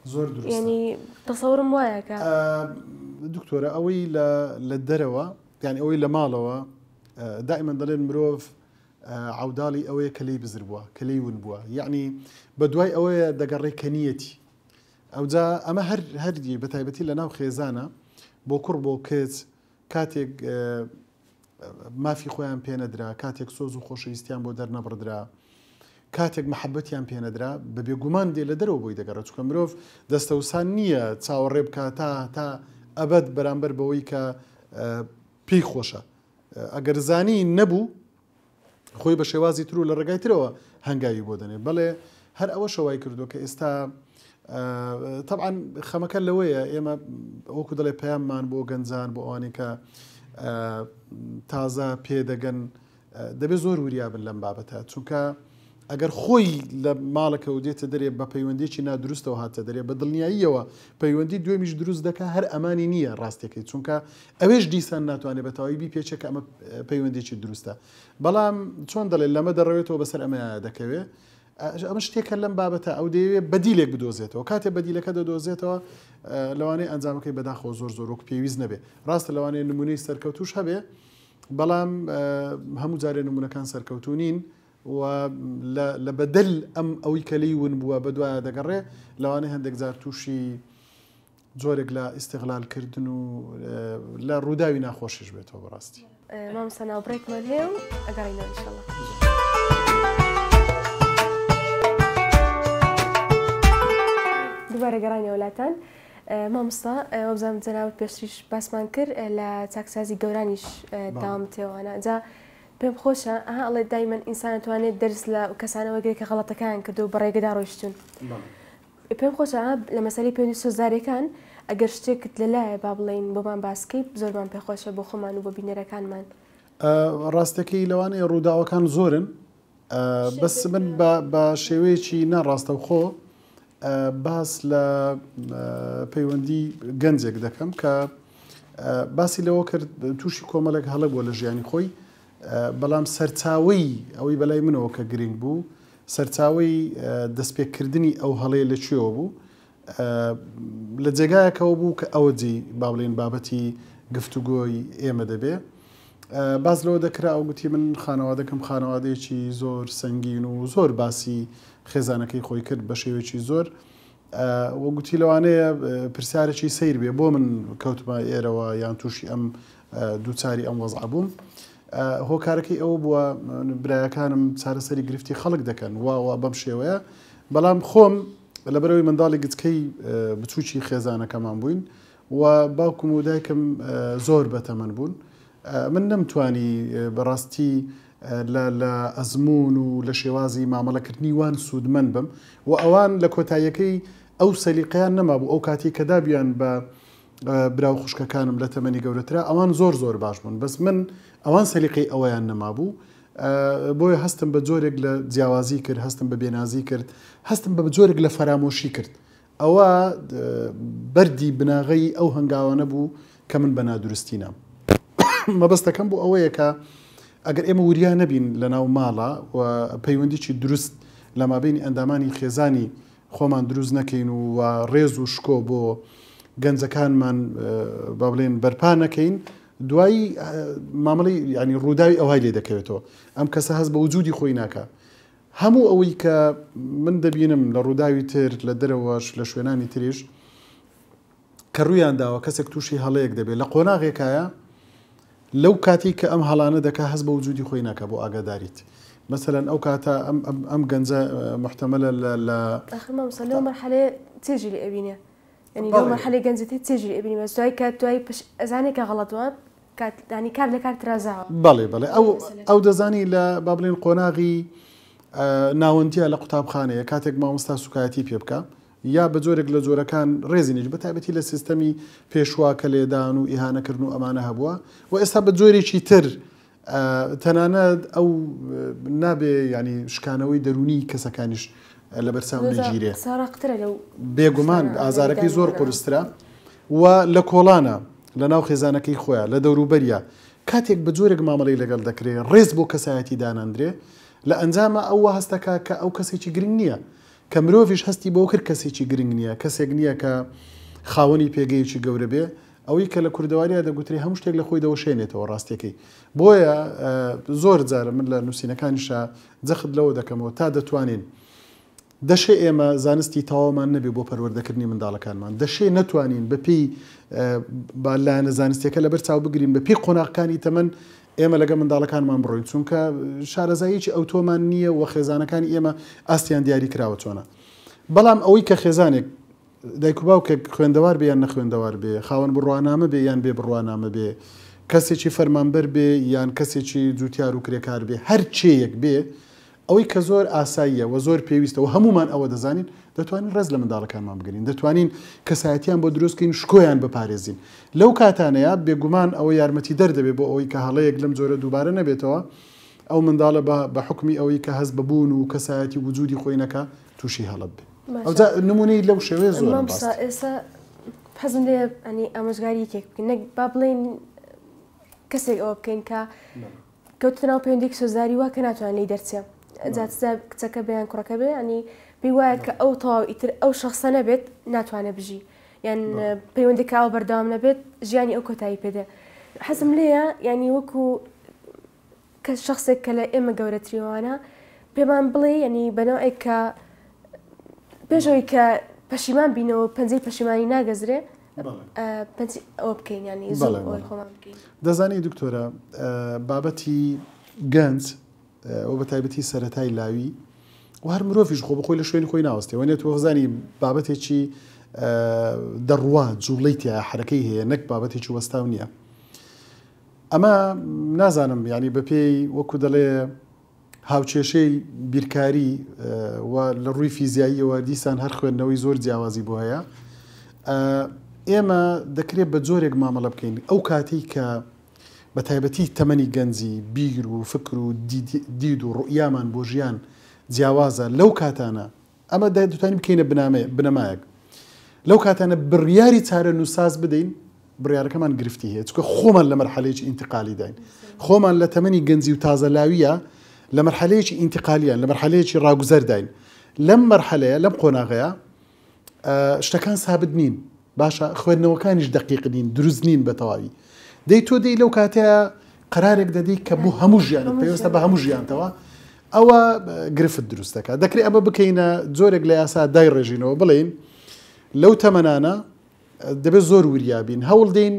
زور دروس. يعني تصور موايا كا آه دكتوره اوي للدروة يعني اوي لمالوا أه، دائما ضلين مروف عوداڵی ئەوەیە کە لی بزر بووە کە لی ون بووە یعنی بە دوای ئەوەیە دەگەڕێکەنیەتی ئەوجا ئەمە هەر هەردی بە تایبەتی لە ناو خێزانە بۆ کوڕ بۆ کچ کاتێک مافی خۆیان پێنەدرا کاتێک سۆز و خۆشەویستیان بۆ دەرنەبڕدرا کاتێک محەبەتیان پێنەدرا بەبێ گومان دێ لە دەرەوە بۆی دەگەڕێت چکە مرۆڤ دەستەوسان نییە چاوەڕێ بکە تا تا ئەبەت بەرامبەر بەوەی کە پێی خۆشە ئەگەر زانی نەبوو خۆی بە شێوازی تر و لە ڕێگای ترەوە هەنگاوی بۆ دەنێ بەڵێ هەر ئەوە شەوای کردو کە ئێستا طبعاان خەمەکە لەوەیە ئێمە ئەوکو دەڵێ پەیاممان بۆ گەنجان بۆ ئەوانێکە تازە پێدەگەن دەبێت زۆر وریابن لەم بابەتە چونکە ئەگەر خۆی لە ماڵەکە و دێتە دەرێ بە پەیوەندێکی نادروستەوە هاتە دەرێ بە دڵنیاییەوە پەیوەندی دوێمیش دروست دەکە هەر ئەمانی نییە ڕاستەکەی چونکە ئەوێش دیسان ناتوانێت بە تاوایبی پێچەکە ئەمە پەیوەندێکی دروستە بەڵام چۆن دەڵێت لەمە دەڕەوێتەوە بەسەر ئەمە دەکەوێت ئەمە شتێکە لەم بابەتە ئەو دەیەوێت بەدیلێک بدۆزێتەوە کاتێ بەدیلەکە دەدۆزێتەوە لەوانەیە ئەنجامەکەی بەداخۆ زۆر زۆرۆک پێویست نەبێ ڕاستە لەوانەیە نمونەی سەرکەوتوش هەبێ بەڵام هەموو جارێ نمونونەکان سەرکەوتونین. لە بەدل ئەم ئەوەی کەلیون بووە بە دوایە دەگەڕێ لەوانە هەندێک زار تووشی جۆرێک لە ئیسیغلالکردن و لە ڕووداوی ناخۆشش بێتەوە بەڕاستی مام سەناوبرێکمان هێ و ئەگەڕینەشڵە. دووبارە گەڕانی وڵاتان مامستا وەبزانام جەناوت پێشتریش باسمان کرد لە چاکسازی گەورانیش داوام تێوانە جا پێم خۆشە ئەها ئەڵێ دایمەن ئینسان توانێت دەرس لە کەسانەوەگری کە غەڵەتەکان کە دو بە ڕێگەدا ڕۆیشتون پێم خۆشە لە مەسەری پێنی سۆزارەکان ئەگەر شتێکت لەلایە با بڵین بۆمان باسکەی زۆرمان پێخۆشە بۆ خۆمان و بۆ بینەرەکانمان ڕاستەکەی لەوانەیە ڕووداوەکان زۆرن بەس من بە شێوەیەکی نەڕاستەوخۆ باس لە پەیوەندی گەنجێک دەکەم کە باسی لەوە کرد تووشی کۆمەلێک هەڵە بۆ لە ژیانی خۆی بەڵام سەرچاوی ئەوەی بەلای منەوە کە گرنگ بوو سەرچاوی دەستپێکردنی ئەو هەڵەیە لەکوێوە بوو لە جێگایەکەەوە بوو کە ئەوە جی با بڵێن بابەتی گفتوگۆی ئێمە دەبێ باز لەوە دەکرا ئەو گوتی من خانەوادەکەم خانەوادەیەکی زۆر سنگین و زۆر باسی خێزانەکەی خۆی کرد بە شێوێکی زۆر وە گوتی لەوانەیە پرسیارێکی سیر بێ بۆ من کەوتمە ئێرەوە یان تووشی ئەم دووچاری ئەم وەزع بووم. هۆکارەکەی ئەوە بووە برایەکانم چارەسەری گرفتی خەڵک دەکەن واوە بەم شێوەیە بەڵام خۆم لە بەرەوەی منداڵی گچکەی بچووکی خێزانەکەمان بووین و باوکم و دایکم زۆر بەتەمەەن بوون من نەمتوانی بەڕاستی لە ئەزمون و لە شێوازی مامەڵەکردنی وان سوودمەند بم و ئەوان لە کۆتاییەکەی ئەو سەلیقیان نەمابوو ئەو کاتی کە دابیان بە براو خوشکەکانم لە تەمەنی گەورەترا ئەوان زۆر زۆر باش بوون بەس من ئەوان سەلیقی ئەویان نەمابوو بۆیە هەستم بە جۆرێک لە جیاوازی کرد هەستم بە بێنازی کرد هەستم بە جۆرێک لە فەرامۆشی کرد ئەوە بەری بناغی ئەو هەنگاوانە بوو کە من بە نادروستی نام [coughs] مەبەستەکەم بوو ئەوەیە کە ئەگەر ئێمە وریا نەبین لە ناو ماڵە و پەیوەندیی دروست لە مابینی ئەندامانی خێزانی خۆمان دروست نەکەین و ڕێز و شکۆ بۆ گەنجەکانمان با بڵێن بەرپا نەکەین دوایی مامەڵی ینی ڕووداوی ئەوهای لێ دەکەوێتەوە ئەم کەسە هەست بە وجودی خۆی ناکە هەموو ئەوەی کە من دەبینم لە ڕووداوی تر لە دەرەوەش لە شوێنانی تریش کە ڕوویانداوە کەسێک تووشی هەڵەیەک دەبێت لە قۆناغێکایە لەو کاتی کە ئەم هەڵانە دەکە هەست بە وجودی خۆی ناکە بۆ ئاگاداریت. مثلا ئەو کاتە ئەم گەنجە محتەمەلە لە لەخمەمسەلەوە مەرحەلێ تێژی لێ ئەبینێ. ینی لەو مەرحەلەی گەنجێتی تێژی ئەبینی مەزوای کات دوای ئەزانێکە غەڵەتوان کاتدانی کار لە کارترازاوە بەڵێ بڵێ ئەو ئەو دەزانی لە با بڵێن قۆناغی ناوەندیە لە قوتابخانەیە کاتێک مامۆستا سوکایەتی پێ بکە یا بە جۆرێک لە جۆرەکان ڕێزیش بە تایبەتی لە سیستەمی پێشوا کە لێدان و ئیهانەکردن و ئەمانە هەبووە و ئێستا بە جۆرێکی تر تەنانەت ئەو نابێ ینی شکانەوەی دەرونی کەسەکانیش لە بەرساوەگیرێ بێگومان ئازارەکەی زۆر قرسرا و لە کۆڵانە لە ناو خێزانەکەی خۆیان لە دەوروبەریە کاتێک بە جۆرێک مامەڵی لەگەڵ دەکرێت ڕێز بۆ کەسایەتی داناندرێ لە ئەنجامە ئەوە هەستەکە کە ئەو کەسێکی گرنگ نییە کە مرۆڤش هەستی بۆ کرد کەسێکی گرنگ نییە کەسێک نییە کە خاوەنی پێگەیکی گەورە بێ ئەوی کە لە کوردواریا دەگوتری هەموو شتێک لە خۆی دەوەشێنێتەوە ڕاستەکەی بۆیە زۆر جارە من لە نووسینەکانیشە جەخت لەوە دەکەمەوە تا دەتوانین دەشێ ئێمە زانستی تاوامان نەبێ بۆ پەروەردەکردنی منداڵەکانمان دەشێ نەتوانین بەپی بالایەنە زانستیەکە لەبەر چاو بگرین بەپی قۆناقەکانی تەمەەن ئێمە لەگە منداڵەکانمان بڕۆین چونکە شارەزاییکی ئەوتۆمان نییە و خێزانەکان ئێمە ئاستیان دیاری کراوە چۆنە بەڵام ئەوەی کە خێزانێک دایکوباو کە خوێندەوار بێ یان نەخوێندەوار بێ خاوەن بڕوانامە بێ یان بێ بڕوانامە بێ کەسێکی فەرمانبەر بێ یان کەسێکی جووتار و کرێکار بێ هەر چێیەک بێ ئەوەی کە زۆر ئاساییە و زۆر پێویستە و هەمومان ئەوە دەزانین دەتوانین ڕز لە منداڵەکانمان بگرین دەتوانین کەسایەتیان بۆ دروستکەین شکۆیان بپارێزین لەو کاتانەیە بێگومان ئەوە یارمەتی دەردەبێت بۆ ئەوەی کە هەڵەیەک لەم جۆرە دووبارە نەبێتەوە ئەو منداڵە بە حکمی ئەوەی کە هەز ببوون و کەسایەتی وجودی خۆینەکە تووشی هەڵب بێت ئەو نمونەی لەو شێوەیە زۆر ئێستا حەزم لێ ئەنی ئامۆژگاری یەکێک بکەین نەک با بڵێن کەسێک ئەوە بکەین کە کەوتناو پەیوەندێک سۆزاری وا کە ناتوانانی دەرچێت جاتزە کچەکە بیان کوڕەکە بێ ئەنی پێی وایە کە ئەو تەواو ئیتر ئەو شخصە نەبێت ناتوانە بژی یان پەیوەندێکاوە بەردەوام نەبێت ژیانی ئەو کۆتایی پێدە حەزم لێیە ینی وەکو کە شخصێک کە لە ئێمە گەورەتریوانە پێمان بڵێ ینی بەنەوەی کە پێشەوەی کە پەشیمان بینەوە پەنجەی پەشیمانی ناگەزرێ ئەو بکەین ینی زۆر خۆمان بکەین دەزانی دکتۆرە بابەتی گەنج ئەو بە تایبەتی سەتای لاوی و هەر مرۆڤش خۆ بخۆی لە شوێن خۆی ناوەستی وێنێت وەزانی بابەتێکی دەڕوا جوڵی تیا حرەکەی هەیە نەک بابەتێکی وەستاو نییە ئەمە نازانم ینی بە پێی وەکو دەڵێ هاوچێشەی بیرکاری لە ڕووی فیزیاییەوە دیسان هەر خوێندنەوەی زۆر جیاوازی بۆ هەیە ئێمە دەکرێت بە جۆرێک مامەڵە بکەین ئەو کاتی کە بە تایبەتی تەمەنی گەنجی بیگر و فکر و دید و ڕوئیامان بۆ ژیان جیاوازە لەو کاتانە ئەمە دای دوتانی بکەینە بنەمایەک لەو کاتانە بڕیاری چارە نووساز بدەین بڕیارەکەمان گرفتی هەیە چکە خۆمان لە مەرحەلەیەکی ئینتقالی داین خۆمان لە تەمەنی گەنجی و تازەلاویە لە مەرحەلەیەکی ئینتقالیان لە مەرحەلەیەکی ڕاگوزەر داین لەم مەرحەلەیە لەم قۆناغەیە شتەکان سابت نین باشە خوێندنەوەکانیش دەقیق نین دروست نین بە تەواوی دەی تۆ دەی لەو کاتەیە قرارێک دەدەیت کە بوو هەموو ژیانت پێویستە بە هەموو ژیانتەوە ئەوە گرفت دروستەکە دەکرێت ئەمە بکەینە زۆرێک لە یاسا دای ڕێژینەوە بڵین لەو تەمەانە دەبێت زۆر وریابین هەوڵ دێن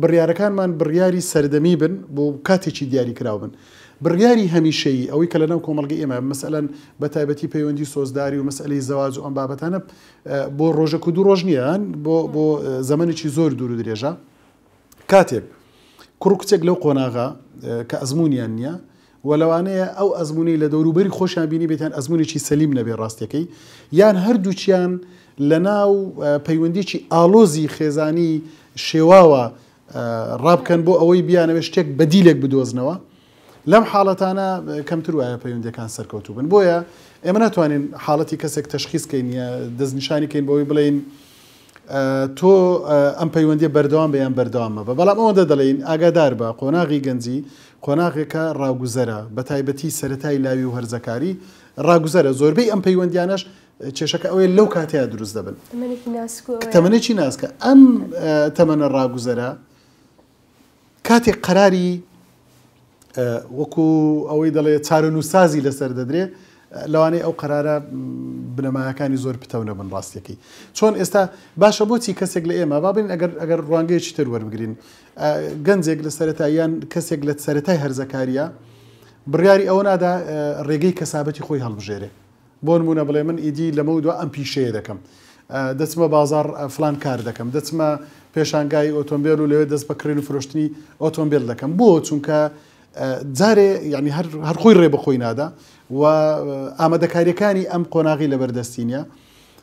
بڕیارەکانمان بڕیاری سەردەمی بن بۆ کاتێکی دیاری کراو بن. بڕیاری هەمیشەی ئەوەی کە لەناو کۆمەلگە ئێمە مەسەلەن بە تایبەتی پەیوەندی سۆزداری و مەسئلەی زەواز و ئەم بابەتانە بۆ ڕۆژە و دوو ڕۆژنیان بۆ زەمنێکی زۆر دوور و درێژە کاتێک کوڕ کچێک لەو قۆناغا کە ئەزمونیان نییە وە لەوانەیە ئەو ئەزمونی لە دەوروبەری خۆشیان بینی بێتیان ئەزمونێکی سەلیم نەبێ ڕاستیەکەی یان هەردووچیان لە ناو پەیوەندیکی ئالۆزی خێزانی شێواوە ڕابکەن بۆ ئەوەی بیانەوە شتێک بەدیلێک بدۆزنەوە لەم حاڵەتانە کەمتر وایە پەیوەندەکان سەرکەوتوبن بۆیە ئێمە ناتوانین حاڵەتی کەسێک تەشخیسکەین دەستنیشانیکەین بۆی بڵین تۆ ئەم پەیوەندی بەردەوام بەیان بەردەوامە بە بەڵام ئەوەندە دەڵین ئاگادار بە قۆناغی گەنجی قۆناغێکە ڕاگوزەرە بە تایبەتی سەتای لاوی و هەرزەکاری ڕاگوزەرە زۆربەی ئەم پەیوەندیانەش کێشەکە ئەوەیە لەو کاتەیە دروست دەبن تەمەێکی ناسکە ئەم تەمەنە ڕاگوزەرە کاتێک قەراری وەکو ئەوەی دەڵێ چارە نووسازی لەسەر دەدرێت لەوانەیە ئەو قرارە بنەماەکانی زۆر پتەونە بن ڕاستیەکەی چۆن ئێستا باشە بۆچی کەسێک لە ئێمە بابن ئەگەر ئەگەر ڕوانگەیەکی تر وەربگرین گەنجێک لە سەتاییان کەسێک لە سەتای هەرزەکاریە بڕیاری ئەوە نادا ڕێگەی کەسابەتی خۆی هەڵبژێرێ بۆ نمونە بڵێ من ئیدی لەمە دو ئەم پیشەیە دەکەم دەچمە بازار فلان کار دەکەم دەچمە پێشانگای ئۆتۆمبیل و لەوێ دەست بەکرێن و فرۆشتنی ئۆتۆمبیل دەکەم بۆ چونکە جارێ ینی هەر خۆی ڕێ بەخۆی نادا و ئامادەکاریەکانی ئەم قۆناغی لە بەردەستینە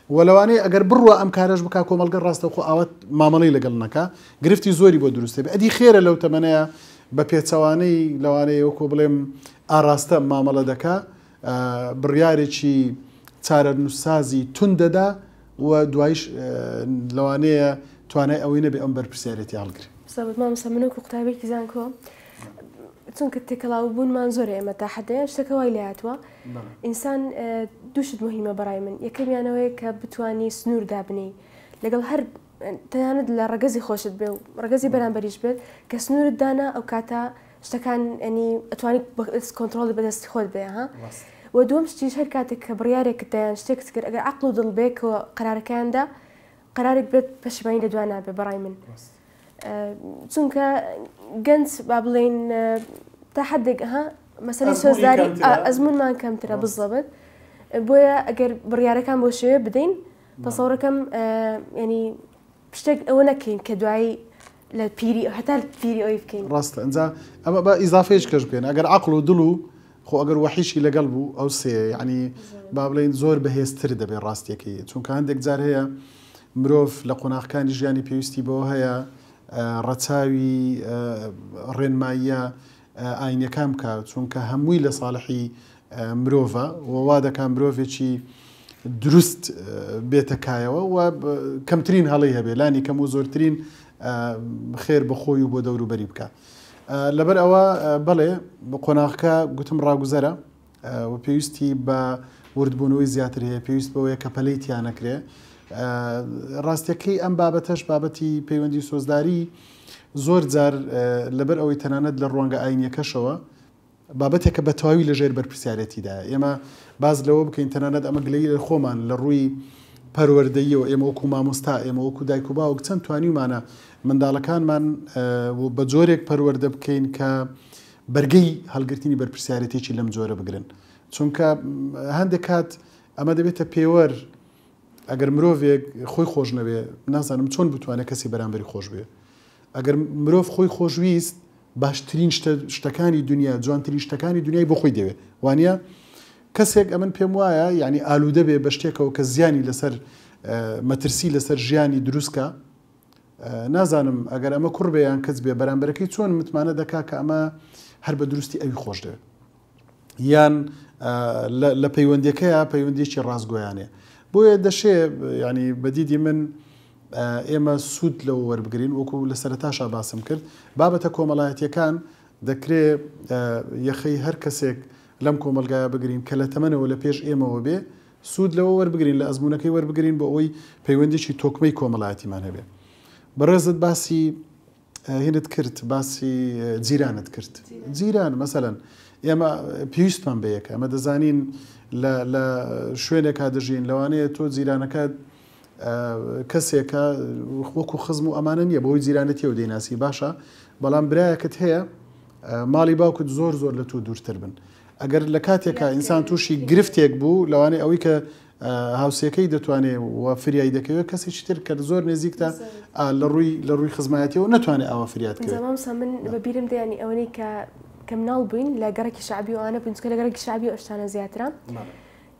و لەوانەیە ئەگەر بڕوە ئەم کارش بک کۆمەلگە ڕاستەخۆ ئاوت مامەڵی لەگەڵ نەکە گرفتی زۆری بۆ دروستێ ئەدی خێرە لەو تەمەنەیە بە پێچەوانەی لەوانەیە وەکو بڵێم ئاراستە مامەڵە دەکا بڕیارێکی چارە نوسازی تون دەدا و دوایش لەوانەیە توانای ئەوەی نەبێ ئەم بەرپرسیارەتی هەڵگری. سەبت مامەسە منوکو قوتابێکی زانکۆ. چونکە تێکەڵاو بوونمان زۆر ئێمە تا حەدەیە شتەکە وای لایاتوە انسان آه، دووشت مهمة براي من یەکەمیانەوەی يعني کە بتانی سنوور دابنی لەگەڵ هەر تەنانەت لە ڕگەزی خۆشت بێ و ڕگەزی نعم. بەرامبەریش بێت کە سنوورت دانا كاتا اشتكان يعني ئەنی بس كنترول بەدەستی خۆت بێ ها ودوم شتي شتیش هەر کاتێک کە بڕیارێکت اقل شتێک بيك ئەگەر عقل و دڵ بێ کە قرارەکەیاندا من. بس. چونکە گەنج با بڵێن تا حدێک ها مەسەی سۆزداری ئەزمونمان کەمترە بزڵەبێت بۆیە ئەگەر بڕیارەکان بۆ شوێ بدەین تەسەڕەکەم ینی شتێک ئەوە نەکەین کە دوایی لە پیری هەتا پیری ئەوی بکەین ڕاستە ئەنج ئەمە بە ئیزافێش کەش بکەین ئەگەر عقل و دڵ و خۆ ئەگەر وەحیشی لەگەڵ بوو ئەو سێ ینی با بڵین زۆر بەهێزتر دەبێت ڕاستیەکەی چونکە هەندێک جار هەیە مرۆڤ لە قۆناغەکانی ژیانی پێویستی بەوە هەیە ڕەچاوی ڕێنماییە ئاینەکان بکە چونکە هەمووی لە ساڵحی مرۆڤە وەوا دەکان مرۆڤێکی دروست بێتەکایەوە و کەمترین هەڵی هەبێ لانی کەم و زۆرترین خێر بەخۆی و بۆ دەوروبەری بکە. لەبەر ئەوە بڵێ قۆناغەکە گوتم ڕاگوزەرە و پێویستی بە وردبوونەوەی زیاتر هەیە پێویست بەوەیە کە پەلەیتیانەکرێ ڕاستیەکەی ئەم بابەتەش بابەتی پەیوەندی سۆزداری زۆر جار لەبەر ئەوەی تەنانەت لە ڕۆنگە ئاینیەکەشەوە بابەتێکە بەتەواوی لەژێر بەرپسیارەتیدا ئێمە باز لەوە بکەین تەنانەت ئەمە گلەی لە خۆمان لە ڕووی پەروەەردەیەوە ئێمە وەکو مامۆستا ئێمە وەکو دایک و باوک چەند توانیمانە منداڵەکانمان بە جۆرێک پەروەەردە بکەین کە بەرگەی هەلگرتنی بەرپسیارەتێکی لەم جۆرە بگرن چونکە هەندێک کات ئەمە دەبێتە پێوەەر ئەگەر مرۆڤێک خۆی خۆش نەوێ نازانم چۆن بتوانێت کەسی بەرامبەری خۆش بێ ئەگەر مرۆڤ خۆی خۆشویست باشترین شتەکانی دنیا جوانترین شتەکانی دنیای بۆ خۆی دەوێت وانە کەسێک ئەمن پێم وایە یعنی ئالوودە بێ بە شتێکەوە کە زیانی لەسەر مەترسی لەسەر ژیانی دروستکە نازانم ئەگەر ئەمە کوڕ بێیان کەس بێ بەرامبەرەکەی چۆن متمانە دەکا کە ئەمە هەر بە دروستی ئەوی خۆش دەوێت یان لە پەیوەندەکەیە پەیوەندێکی ڕازگۆیانێ بۆیە دەشێ ینی بەدیدی من ئێمە سوود لەەوە وەربگرین وەکو لە سەرتاشا باسم کرد بابەتە کۆمەڵایەتیەکان دەکرێت یەخەی هەر کەسێک لەم کۆمەلگایە بگرین کە لە تەمەنەوە لە پێش ئێمەوە بێ سوود لەوە وەربگرین لە ئەزمونونەکەی وەربگرین بۆ ئەوی پەیوەندیی تۆکمەی کۆمەڵایەتیمان هەبێ بەڕێزت باسی هێنت کرد باسی جیرانت کرد جیران مثلەن ئێمە پێویستمان بەیەکە ئەمە دەزانین لە شوێنێکا دەژین لەوانەیە تۆ جیرانەکە کەسێکە خۆک و خزم و ئەمانە نیە بەهۆی جیرانەتی و دەیناسی باشە بەڵام برایەکەت هەیە ماڵی باوکت زۆر زۆر لە تو دوورتر بن ئەگەر لە کاتێکە ئینسان تووشی گرفتێک بوو لەوانەیە ئەوەی کە هاوسەکەی دەتوانێت و فریایی دەکەوێت کەسێکی تر کە زۆر نزیکتە لە ڕووی لە ڕووی خزمایەتەوە نتوانێت ئەوە فریاتکە من بەبیرم دەیانی ئەوەی کە کە مناڵ بووین لە گەڕێکی شعبی ئەوانە بنچکە لە گەڕێکی شعبی ئەشتانە زیاترا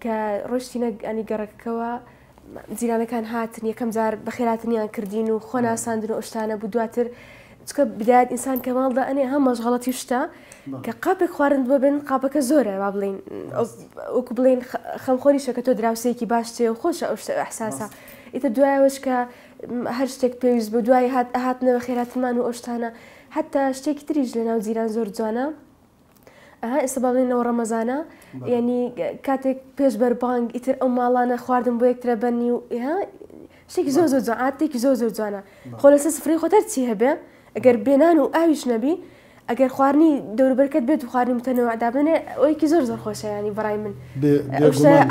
کە ڕشتینە ئەنی گەڕەکەەوە جیرانەکان هاتن یەکەم جار بەخێراتنیان کردین و خۆنا ساندن و ئەشتانە بوو دواتر چکە بدایت ئینسان کە ماڵدا ئەنێ هەم مەژغڵەتی شتە کە قاپێک خواردن ببن قاپەکە زۆرە با بڵین وەکو بڵین خەمخۆری شەکە تۆ دراوسەیەکی باشتێ و خۆشە ئەوشتە ئەحساسە ئیتە دوایەوەش کە هەر شتێک پێویست بە دوای هات ئەهاتنەوە خێراتمان و ئەوشتانە حتى شتي تریش لەناو وزيران زۆر جوانە ئەها ئێستا باڵێنەوە ڕەمەزانە ینی کاتێک پێش بەربانگ ئیتر ئەو خواردن بو یەکترە بني و شتێکی زۆر زۆر جوان ئاتێکی زۆر زۆر جوانە خۆ لەسەر سفري خطر چی هەبێ اگر بێنان و نبي اگر ئەگەر دور دەوروبەرکەت بێت و خواردنی متەنەوەدا بنێ زور زور خوشه خۆشەیانی بڕای من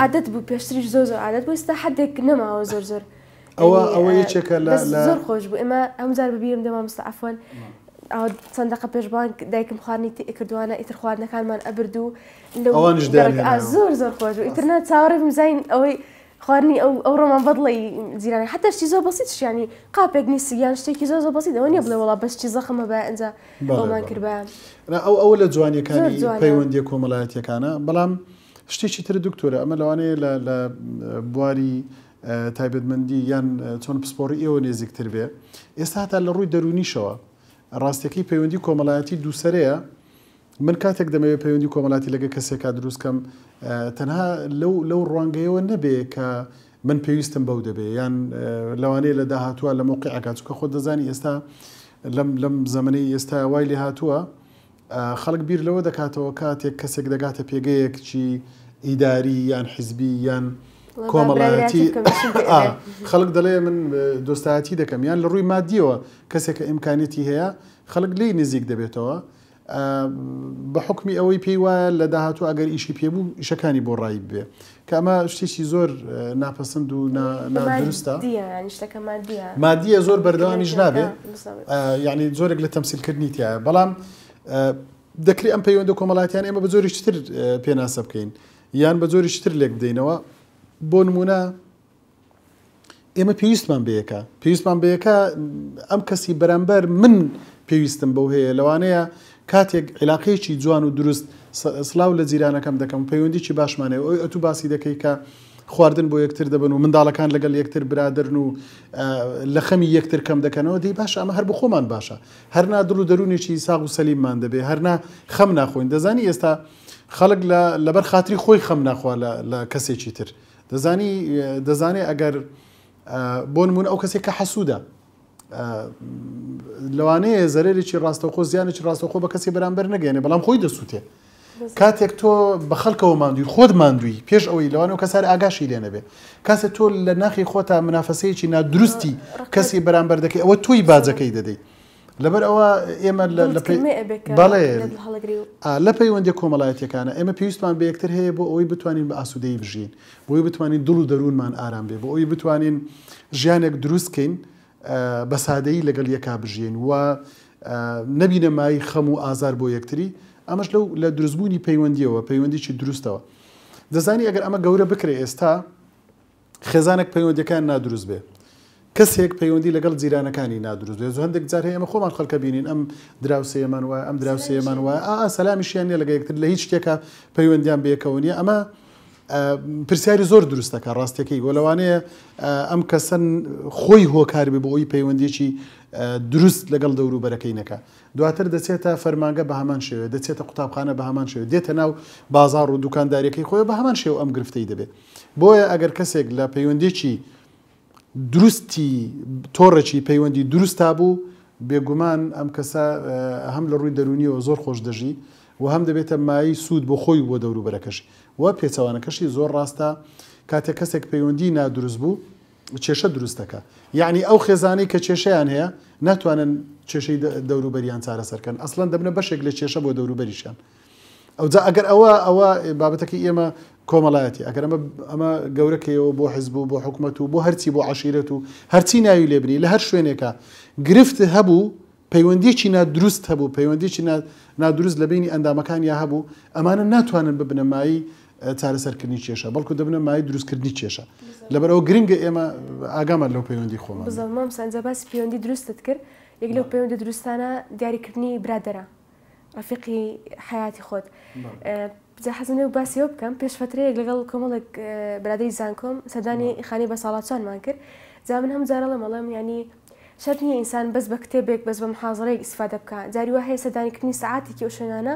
عادەت بوو پێشتریش زۆر زۆر عادەت بوو ئێستا حدێک نەماوە زۆر زۆر ئەوە ئەوە یەکێکە اه، زۆر خۆش بوو ئێمە هەمزار ببیرم دەما مستعفون چەندەقە پێشبان دایکم خواردنی کردوانە ئیتر خواردنەکانمان ئەبرد و زۆر زۆر خۆش و ئیترنا چاوەڕێ بزین ئەوەی خواردنی ئەو ئەو ڕۆمان بەدڵی زیرانی حتا شتی زۆر بەسیت شیانی قاپێک نیست یان شتێکی زۆر زۆر بەسیت ئەوە نیە بڵێ وڵا بەشتی زەخمە بە ئەنجا ئەومان کردبان ئەو ئەوە لە جوانیەکانی پەیوەندی کۆمەڵایەتەکانە بەڵام شتێکی تر دکتۆرە ئەمە لەوانەیە لە بواری تایبەتمەندی یان چۆن پسپۆری ئێوە نێزیکتر بێ ئێستا هاتا لە ڕووی دەرونیشەوە ڕاستەکەی پەیوەندی کۆمەڵایەتی دووسەرەیە من کاتێک دەمەوێت پەیوەندی کۆمەڵاتی لەگە کەسێکا دروستکەم تەنها لەو ڕوانگەیەوە نەبێ کە من پێویستم بەو دەبێ یان لەوانەیە لە داهاتووە لە موقع ئاگاتچکە خۆ دەزانی ئێستا لەم زەمەی ئێستا وای لێ هاتووە خەڵک بیر لەوە دەکاتەوە کاتێک کەسێک دەگاتە پێگەیەک چی ئیداری یان حزبی یان کۆمەڵایەتی خەڵک دەڵێ من دۆستایەتی دەکەم یان لە ڕووی مادیەوە کەسێکە ئیمکانێتی هەیە خەڵک لی نزیک دەبێتەوە بە حکمی ئەوەی پێی وایە لە داهاتوو ئەگەر ئیشی پێبوو شەکانی بۆ ڕای بێ کە ئەمە شتێکی زۆر ناپەسند و نادرستە مادیە زۆر بەردەوامیش نابێ یعنی زۆرێک لە تەمسیلکردنی تایە بەڵام دەکری ئەم پەیوەندە کۆمەڵاتیان ئێمە بە زۆری شتر پێناسە بکەین یان بە زۆری شتر لێک بدەینەوە بۆ نمونە ئێمە پێویستمان بەیەکە پێویستمان بەیەکە ئەم کەسی بەرەمبەر من پێویستم بەو هەیە لەوانەیە کاتێک علاقەیەکی جوان و دروست سلااو لە جیرانەکەم دەکەم پەیوەندیی باشمانەیە ئەو ئەتو باسی دەکەی کە خواردن بۆ یەکتر دەبن و منداڵەکان لەگەڵ یەکتر برادرن و لە خەمی یەکتر کەم دەکەنەوە دی باشە ئەمە هەر بە خۆمان باشە هەرنا دڵ و دەرونێکی ساغ و سەلیممان دەبێ هەرنا خەم ناخۆین دەزانی ئێستا خەڵک لەبەر خااتری خۆی خەم ناخوا لە کەسێکی تر. دەزانی دەزانێت ئەگەر بۆ نمونە ئەو کەسێک کە حەسوودە لەوانەیە زەرێکی ڕاستەخۆ زیانێکی ڕاستەخۆ بە کەسی بەرامبەر نگەێنێ بەڵام خۆی دەسووتێ کاتێک تۆ بە خەڵکەوە مادووی خۆت مادووی پێش ئەوەی لەوانەوە کەسار ئاگاشی لێنەبێ کاسە تۆ لە ناخی خۆتا منافەسەیەکی نادروستی کەسی بەرامبەر دەکەی ئەوە تۆی باجەکەی دەدەیت لەبەر ئەوە ئێمە بەڵێ لە پەیوەندی کۆمەڵایەتەکانە ئێمە پێویستمان بە یەکتر هەیە بۆ ئەوەی بتوانین بە ئاسوودەی بژین بۆی بتوانین دڵ و دەروونمان ئارام بێ بۆ ئەوی بتوانین ژیانێک دروستکەین بە سادەی لەگەڵ یەکا بژین و نەبینە مای خەم و ئازار بۆ یەکتری ئەمەش لەو لە دروستبوونی پەیوەندیەوە پەیوەندیی درستەوە دەزانی ئەگەر ئەمە گەورە بکرێ ئێستا خێزانێک پەیوەندەکان نادروست بێ کەسێک پەیوەندی لەگەڵ جیرانەکانی نادروست دێ هەندێک جار هەیە ئەمە خۆمان خەڵکە بینین ئەم دراوسێمان وایە ئەم دراوسێمان وایە ئا سەلامیشیان نیە لەگە یەکتر لە هیچ شتێکە پەیوەندیان بێکەوە نیە ئەمە پرسیاری زۆر دروستەکە ڕاستەکەی گۆلەوانەیە ئەم کەسەن خۆی هۆکاربێ بۆ ئەوی پەیوەندێکی دروست لەگەڵ دەوروبەرەکەی نەکە دواتر دەچێتە فەرمانگە بە هەمان شێوێ دەچێتە قوتابخانە بە هەمان شێوێ دێتە ناو بازار و دوکاندارەکەی خۆی بە هەمان شێو ئەم گرفتەی دەبێت بۆیە ئەگەر کەسێک لە پەیوەندێکی دروستی تۆڕێکی پەیوەندی دروستا بوو بێگومان ئەم کەسە هەم لە ڕووی دەرونیەوە زۆر خۆش دەژی و هەم دەبێتە مایی سوود بۆ خۆی بۆ دەوروبەرەکەش و پێچەوانەکەشی زۆر ڕاستە کاتێک کەسێک پەیوەندی نادروست بوو کێشە دروستەکە یعنی ئەو خێزانەی کە کێشەیان هەیە ناتوانن کێشەی دەوروبەریان چارەسەرکەن ئەسڵەن دەبنە بەشێک لە کێشە بۆ دەوروبەریشان ئەو ئەگەر ئەوە ئەوە بابەتەکە ئێمە کۆمەڵایەتی ئەگەر ئەمە ئەمە گەورەکەیەوە بۆ حزبوو بۆ حکوومەت و بۆ هەرچی بۆ عشیرەت و هەرچی ناوی لێبنی لە هەر شوێنێکە گرفت هەبوو پەیوەندیکی نادروست هەبوو پەیوەندیکی نادروست لە بینی ئەندامەکان یا هەبوو ئەمانە ناتوانن ببنەمایی چارەسەرکردنی کێشە بەڵکو دەبنە مای دروستکردنی کێشە لەبەرەوە گرنگگە ئێمە ئاگامان لەو پەیوەندی خۆمان بزەمام سانجە باسی پەیوەندی دروستت کرد یەک لەو پەیوەندی دروستانە دیاریکردنی برادرە ڕفیقی حیاتی خۆت حەزمێ و باسیەوە بکەم پێش فترەیەک لەگەڵ کۆمەڵێک برادری زانکۆم سەدانی خانی بە ساڵاتوانمان کرد جا من هەم جارە لە مەڵێم ینی شەرت نیە ئینسان بەس بە کتێبێک بەس بەم حاضڕێک استفادە بکە جاری وە هەیە سەدانیکردنی سعاتێکی و شوێنانە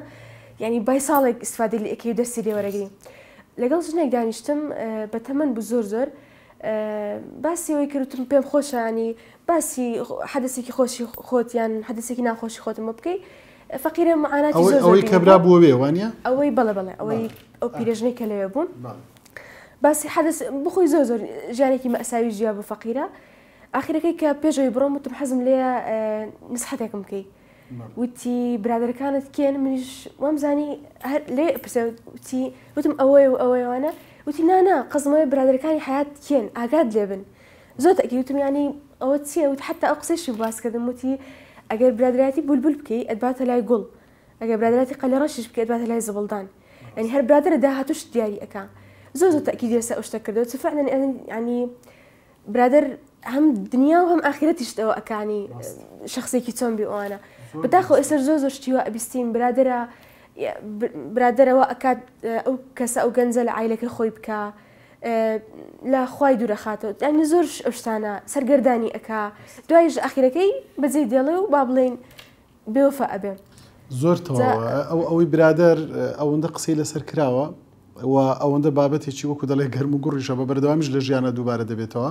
ینی بای ساڵێک استفادی لە ئەکی دەستی لێوەرەگری لەگەڵ ژنێک دانیشتم بە تەمەەن بوو زۆر زۆر باسیەوەی کردتم پێم خۆشانی باسی حدسێکی خۆشی خۆتیان حدسێکی ناخۆشی خۆتممە بکەیت فقيرة معاناتی زۆر أوي كبرى بوبي وانيا أوي بلا بلا أوي ئەوەی ئەو پیرژنەی کە لەوێ بوون باسی حەدەس بخۆی زۆر زۆر ژانێکی مەساوی ژیا بۆ فەقیرە ئاخیرەکەی کە پێشەوەی بڕۆم وتم حەزم لێە اه، نسحەتێکم كانت وتی برادەکانت کێن منیش وامزانی لێ پرسەوتی وتم أوي وأوي وانا وتي نانا برادر كاني حياة كين ئاگات لێبن زوجة تەکی وتم يعني ئەوە چیە وت حتا ئەو قسەشی باس کردم وتی اگر برادراتي بلبل بكي ادبات لاي قل اگر برادراتي قال رشش بكي ادبات لاي زبلدان يعني هر برادر ده هاتوش دياري اكا زو زو تاكيد يرسا اشتكر دوت فعلا يعني برادر هم دنيا وهم اخرتي شتوا اكاني يعني شخصي كي تون بي وانا بتاخو اسر زو زو شتوا بيستين برادره برادره واكاد او كسا او غنزل عائله كل خوي بكا لە خی دوورەخاتەوە دانی زۆر شتانە سەرگردانی ئەکا دوایش ئەخیرەکەی بەجێ دێڵێ و با بڵێن بێوفە ئەبێ زۆر ئەو ئەوەی برادەر ئەوەندە قسەی لەسەر کراوە و ئەوەندە بابەتێکی وەکو دەڵێ گەرم و گوڕیشە بە بەردەوامیش لە ژیانە دووبارە دەبێتەوە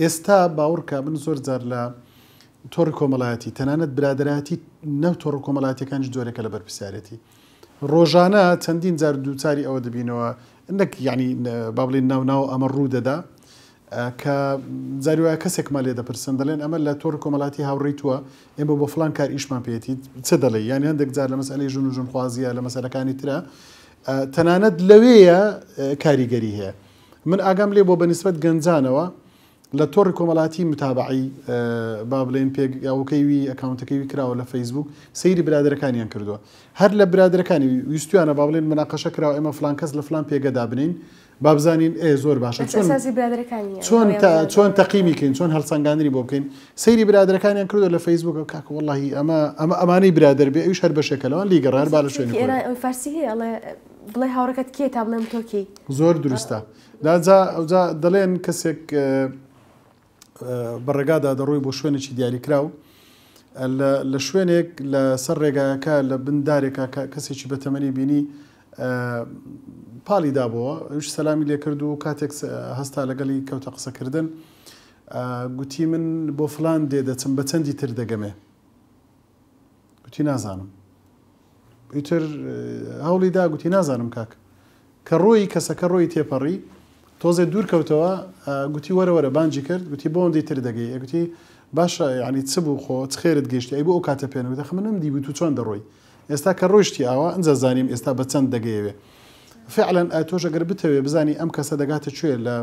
ئێستا باوەڕکە من زۆر جار لە تۆڕ کۆمەڵایەتی تەنانەت برادراتی نەو تۆڕ کۆمەڵاتەکانش جۆرەکە لە بەرپسیارەتی ڕۆژانە چەندین جار دووچاری ئەوە دەبینەوە نەک یعنی با بڵین ناوناو ئەمە ڕوودەدا کە زاریواە کەسێکمان لێ دەپرسن دەڵێن ئەمە لە تۆر کۆمەڵاتی هاوڕیتوە ئێمە بۆ فلان کار ئیشمان پێێتیت چ دەڵێ یان هەندێک جار لە مەسئلەی ژون و ژون خوازیە لە مەسەرەکانی ترە تەنانەت لەوەیە کاریگەری هەیە من ئاگام لێ بۆ بەنسبت گەنجانەوە لە تۆڕی کۆمەڵاتی متابعی با بڵێن پێ یاوکەیوی ئەکاونتەکەیوی کراوە لە فەیسبوک سەیری برادەکانیان کردووە هەر لە برادەکانی ویستیانە با بڵێن مناقەشە کراوە ئێمە فلان کەس لە فلان پێگەدا بنین با بزانین ئێ زۆر باشە چۆن چۆن تەقیمیکەین چۆن هەڵسەنگاندنی بۆ بکەین سەیری برادەکانیان کردو لە فەیسبوک کاکە وڵی ئەمە ئەمە ئەمانەی برادر بێ ئەوش هەر بەشێکەلەوە لیگەڕار با لە شوێن فارسی هەیە بڵێ هاوڕەکەت کێ تا بڵێم تۆکی زۆر دروستە داجا دەڵێن کەسێک بەڕێگادا دەڕووی بۆ شوێنێکی دیاریکراو لە شوێنێک لە سەر ڕێگایەکە لە بندارێکە کەسێکی بەتەمەنی بینی پاڵی دابەوە ئەوش سەلامی لێ کرد و کاتێک هەستا لەگەڵی کەوتە قسەکردن گوتی من بۆ فلان دێ دەچم بە چەندی تر دەگەمێ گوتی نازانم ئیتر هەوڵی دا گوتی نازانم کاک کە ڕۆی کەسەکە ڕۆی تێپەڕی تۆزێ دوور کەوتەوە گوتی وەرەوەرە بانجی کرد گوتی بۆ ئەندی تر دەگەی گوتی باشە ینی چ بوو خۆ خێرت گەشتی ئەی بۆ ئەو کاتە پێێن دەخ منم دیبی تو چۆن دەڕۆی ئێستا کە ڕۆشتی ئاوە ئەنج زانیم ئێستا بە چەند دەگەیەوێ فعلەن تۆژە گەر بتەوێ بزانی ئەم کەسە دەگاتە کوێ لە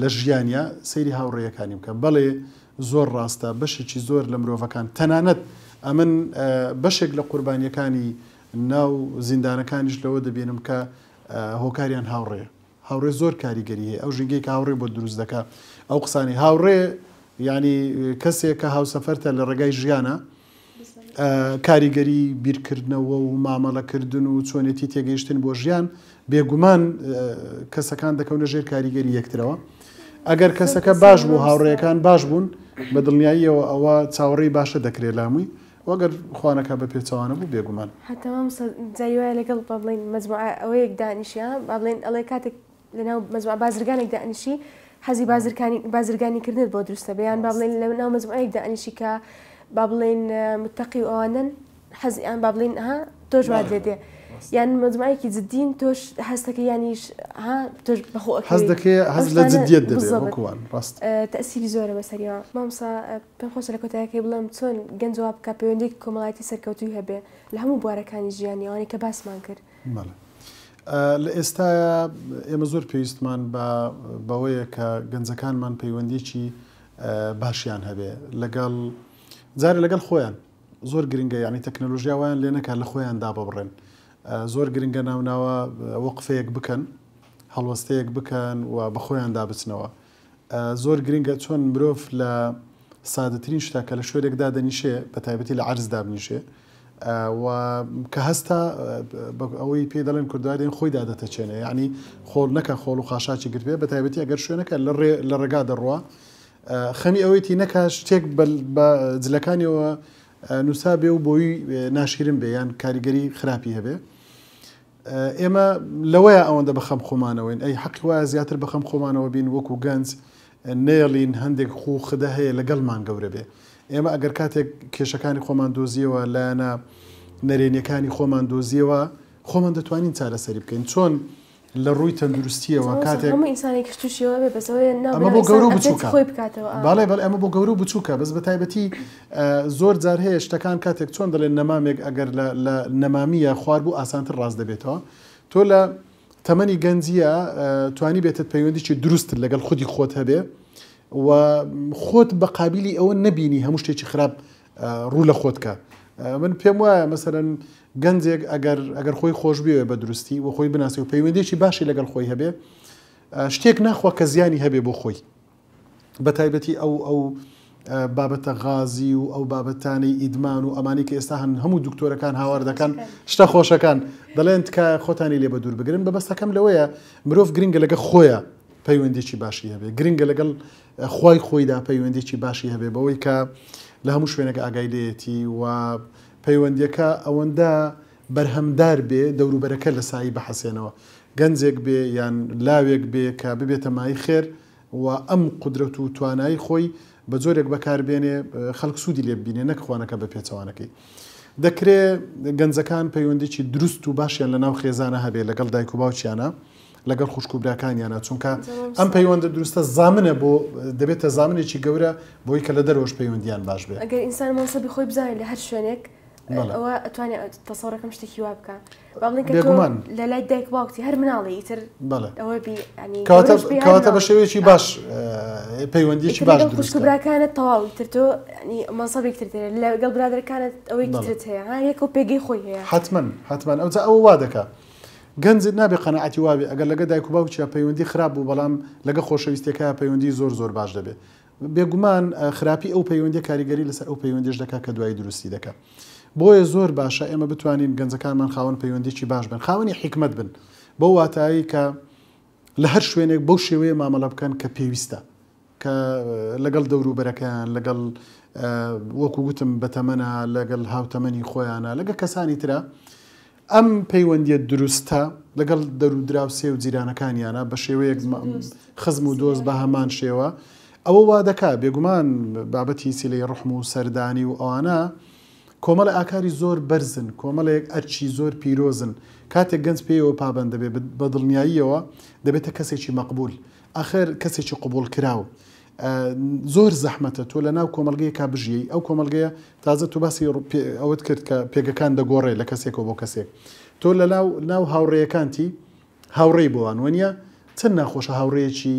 لە ژیانیا سەیری هاوڕێیەکانی بکە بەڵێ زۆر ڕاستە بەشێکی زۆر لە مرۆڤەکان تەنانەت ئەمن بەشێک لە قوربانیەکانی ناو زیندانەکانیش لەوە دەبێنم کە هۆکاریان هاوڕێە هاوڕێ زۆر کاریگەری هەیە ئەو ژنگەی کە هاوڕێ بۆ دروست دەکە ئەو قسانی هاوڕێ ینی کەسێک کە هاوسەفەرتە لە ڕێگای ژیانە کاریگەری بیرکردنەوە و مامەڵەکردن و چۆنێتی تێگەیشتن بۆ ژیان بێگومان کەسەکان دەکەونە ژێر کاریگەری یەکترەوە ئەگەر کەسەکە باش بوو هاوڕێەکان باش بوون بە دڵنیاییەوە ئەوە چاوەڕێی باشە دەکرێت لامووی وەگەر خوانەکە بە پێچوانە بوو بێگومان هەتەوام جایوای لەگەڵ با بڵین مەزموعە ئەوەیەک دانیشە با بڵێن ئەڵێ کاتێک لەناو مەزوع بازرگانێکدا ئەنیشی حەزی بازرگانی بازرگانیکردن بۆ دروستە بەیان با بڵێن لە ناو مەزوعەیەکدا ئەنیشی کە با بڵێن متەقی ئەوانن حەزیان با بڵێن ئەها تۆش وا دێ یان مەزمایەکی جددین تۆش هەستەکە ینیش تۆش بەخۆ حەز دەکەی هەز لە جدیت دەبێتوان ڕاست تەسیری زۆرە بەسەریەوە مامسا پێم خۆشە لە کۆتایەکەی بڵم چۆن گەنجوا بکە پەیوەندێک کۆمەڵایەتی سەرکەوتوی هەبێ لە هەموو بوارەکانی ژیانی ئەوانەی کە باسمان کرد. لە ئێستاە ئێمە زۆر پێویستمان بە بەوەیە کە گەنجەکانمان پەیوەندیکی باشیان هەبێ لەگەڵ جارە لەگەڵ خۆیان زۆر گرنگگە ینی تەکنەلۆژیا وایان لێ نەکە لە خۆیان دا بڕێن زۆر گرنگگە ناوناوە وەقفەیەک بکەن هەڵوەستەیەک بکەن و بە خۆیان دابچنەوە زۆر گرنگگە چۆن مرۆڤ لە سادەترین شتا کە لە شوێرێکدا دەنیشێ بە تایبەتی لە عرزدا بنیشێ کە هەستا ئەوەی پێ دەڵێن کوردارێن خۆی دادەتەچێنێ ینی خۆل نەکە خۆڵ و خاشاچی گرتێ بە تایبەتی ئەگەر شوێنەکە لە ڕێگا دەڕوە خەمی ئەوەیتی نەکە شتێک بە جلەکانیەوە نووسا بێ و بۆی ناشیرن بێ یان کاریگەری خراپی هەبێ ئێمە لەوەیە ئەوەندە بەخەم خۆمانەوەین ئەی حەقی وایە زیاتر بەخەم خۆمانەوە بین وەکو گەنج نێڵین هەندێک خوخدە هەیە لەگەڵمان گەورە بێ. ئێمە ئەگەر کاتێک کێشەکانی خۆمان دۆزیەوە لایەنە نەرێنیەکانی خۆمان دۆزیەوە خۆمان دەتوانین چارەسەری بکەین چۆن لە ڕووی تەندروستیەوە کاتێک ئەمە بۆ گەورە بچووکە باڵێ بەڵ ئەمە بۆ گەورە بچووکە بەس بە تایبەتی زۆر جار هەیە شتەکان کاتێک چۆن دەڵێن نەمامێک ئەگەر لە نەمامیە خوار بوو ئاسانتر ڕاست دەبێتەوە تۆ لە تەمەنی گەنجە توانی بێتت پەیوەندیی دروست لەگەڵ خودی خۆت هەبێ و خۆت بە قابلی ئەوە نبینی هەموو شتێکی خراپ ڕوو لە خۆتکە من پێم وایە مەسەرەن گەنجێک ئەگەر ئەگەر خۆی خۆش بێ بە درستی و خۆی بناسی و پەیوەندێکی باشی لەگەڵ خۆی هەبێ شتێک ناخوا کە زیانی هەبێ بۆ خۆی بە تایبەتی ئەو ئەو بابەتە غازی و ئەو بابەتانی ئیدمان و ئەمانی کە ئێستا هەن هەموو دکتۆرەکان هاواردەکەن شتە خۆشەکان دەڵێن تکایە خۆتانی لێ بە دوور بگرن بەبەستەکەم لەوەیە مرۆڤ گرنگگە لەگە خۆیە پەیوەندێکی باشی هەبێ گرنگە لەگەڵ خی خۆیدا پەیوەندێکی باشی هەبێ بەوەی کە لە هەموو شوێنەکە ئاگای لێتی و پەیوەندیەکە ئەوەندە بەرهەمدار بێ دەوروبەرەکە لە سایی بەحەسێنەوە گەنجێک بێ یان لاوێک بێ کە ببێتە مای خێر و ئەم قدرەت و توانایی خۆی بە زۆرێک بەکاربێنێ خەڵک سوودی لێ ببینێ نەکخواانەکە بە پێچوانەکەی. دەکرێت گەنجەکان پەیوەندێکی دروست و باشیان لە ناو خێزانە هەبێ لەگەڵ دایک و باوچیانە لەگەڵ خوشکوبراکانیانە چونکە ئەم پەیوەندە دروستە زامنە بۆ دەبێتە زامنێکی گەورە بۆی کە لە دەرۆژ پەیوەندیان باش بێت ئەگەر ئینسان مەسەبی خۆی بزانێت لە هەر شوێنێک ئەوە ئەتوانێت تەسەڕەکەم شتێکی وا بکە لە لای دایک باوکتی هەر مناڵی ئیتر کەواتە بە شێوەیەکی باش پەیوەندیکی باش خوشکبراکانت تەواوی ترتۆ مەسەبێکتر لەگەڵ برادەکانت ئەوەی ترت هەیە یەکەوە پێگەی خۆی هەیە حتمما حتمما ئەوجا ئەوە وا دەکە. گەنجت نابێ قەنەعەتی وابێ ئەگەر لەگە دایک و باوکییا پەیوەندی خراپ بوو بەڵام لەگە خۆشەویستەکە پەیوەندی زۆر زۆر باش دەبێت بێگومان خراپی ئەو پەیوەندی کاریگەری لەسەر ئەو پەیوەندیش دەکا کە دوای دروستی دەکە. بۆیە زۆر باشە ئێمە بتوانین گەنجەکانمان خاون پەیوەندێکی باش بن خاوەنی حکمت بن بۆ واتایی کە لە هەر شوێنێک بەو شێوەیە مامەڵە بکەن کە پێویستە کە لەگەڵ دەوروبەرەکەیان لەگەڵ وەکو گوتم بەتەمەە لەگەڵ هاوتەمەنی خۆیانە لەگە کەسانی ترە ئەم پەیوەندیە دروستە لەگەڵ دەرودراو سێ و جیرانەکانیانە بە شێوەیەک خزم و دۆست بە هەمان شێوە ئەوە وا دەکا بێگومان بابەتی سیلەی ڕحم و سەردانی و ئەوانە کۆمەڵە ئاکاری زۆر بەرزن کۆمەڵەیەک ئەرچی زۆر پیرۆزن کاتێک گەنج پێیەوە پابند دەبێت بە دڵنیاییەوە دەبێتە کەسێکی مەقبول ئەخر کەسێکی قوبول کراوە زۆر زەحمەتە تۆ لە ناو کۆمەلگەیە کا بژی ئەو کۆمەلگەیە تازە تو باسی ئەوت کرد کە پێگەکان دەگۆڕێ لە کەسێکەوە بۆ کەسێک تۆ لە ناو ناو هاوڕێیەکانتی هاوڕێی بۆوان وەنیە چەند ناخۆشە هاوڕەیەکی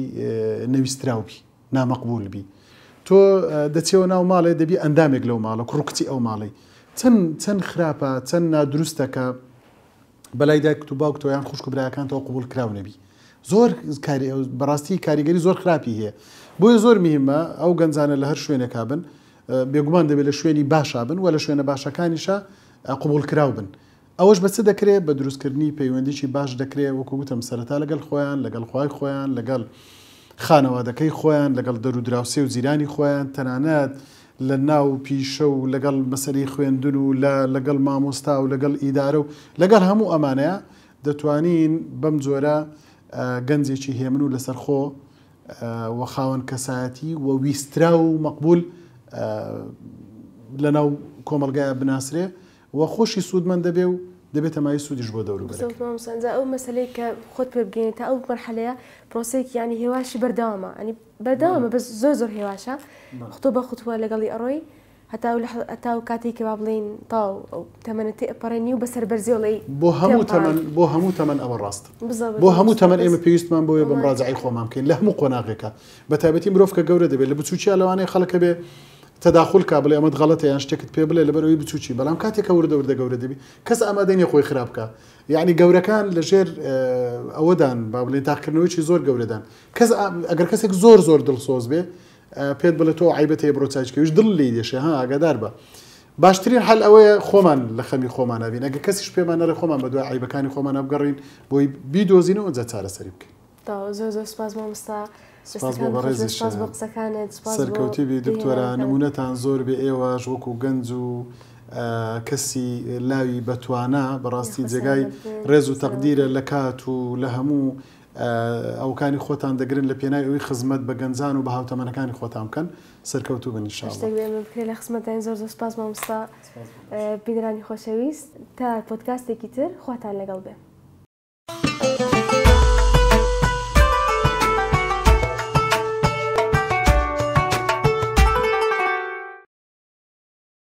نەویستراوبی نامەقبول بی تۆ دەچێەوە ناو ماڵێ دەبی ئەندامێک لەو ماڵە کوڕکتی ئەو ماڵی چەند چەند خراپە چەند نادروستەکە بەلای دایک تو باوک تۆیان خوشک برایەکانەوە قوبول کراونەبی زۆر بەڕاستی کاریگەری زۆر خراپی هەیە بۆیە زۆر میمە ئەو گەنجانە لە هەر شوێنێکا بن بێگومان دەبێت لە شوێنی باشا بن و لە شوێنە باشەکانیشە قوبولکرااو بن. ئەوەش بەچ دەکرێت بە دروستکردنی پەیوەندیی باش دەکرێت وەکوگوتم سەرەتا لەگەڵ خۆیان لەگەڵ خی خۆیان لەگەڵ خانەوادەکەی خۆیان لەگەڵ دەرودراوسێ و زیرانی خۆیان تەنانەت لە ناو پیشە و لەگەڵ مەسەری خوێندن و لەگەڵ مامۆستا و لەگەڵ ئیدارە و لەگەڵ هەموو ئەمانەیە دەتوانین بەم جۆرە گەنجێکی هێمن و لەسەرخۆ وە خاوەن کەسایەتی وە ویسترا و مەقبول لەناو کۆمەلگایە بناسرێ وە خۆشی سوودمە دەبێ و دەبێت ئەمای سوودیش بۆ دەور ئەو مەسلەی کە خۆت پێ بگەین تا ئەو بەرحەلەیە پرۆسێکی ینی هێواشی بەرداوامە ئەنی بەرداوامە بە زۆر زۆر هێواشە خۆ بە خوتووە لەگەڵی ئەڕۆی هتاو لە ئەتاو کاتێکی با بڵین تاو تەمەەتی ئەپەڕێنی و بەسەر بەرزیۆڵی بۆ هەموو تەمەن بۆ تمن تەمەن ئەوە ڕاست بۆ هەموو تەمەن ئێمە پێویستمان بۆیە بەم ڕازعی خۆمان بکەین لە هەموو قۆناغێکە بە تایبەتی مرۆڤ کە گەورە دەبێت لە بچوچیا لەوانەیە خەڵەکە بێ تداخل کا بڵێ ئەمە غڵەتە یان شتێکت پێ بڵێ لەبەرەوەی بچوچی بەڵام کاتێکە وردە وردە گەورە دەبی کەس ئامادەنی خۆی خراپکە یعنی اودان لەژێر ئەوەدان با بڵێن تاقکردنەوەی زۆر گەورەدان کەس ئەگەر زور زور دل دڵسۆز بێ پێت بڵێت تۆ عیبەت هەیە بۆ چاچکەویش دڵ لی دێشێ ها ئاگادار بە باشترین هەل ئەوەیە خۆمان لە خەمی خۆمان نبین ئەگە کەسیش پێمانەرە خۆمان بە دوای عیبەکانی خۆمان بگەڕین بۆی بیدۆزینەوە جە چارەسەری بکەین زۆ زۆر سپاس بۆ مستا سەرکەوتیبی دکتۆرە نمونەتان زۆر بێ ئێوەش وەکو گەنج و کەسی لاوی بەتوانە بەڕاستی جێگای ڕێز و تەقدیرە لە کات و لە هەموو ئەوکانی خۆتان دەگرن لە پێنای ئەوی خزمەت بە گەنجان و بە هاوتەمەەکانی خۆتان بکەن سەرکەوتو بنیشان لە خزمەتان زۆر زۆر سپاس مامستا بیدرانی خۆشەویست تا پۆتکاستێکی تر خواتان لەگەڵ بێ.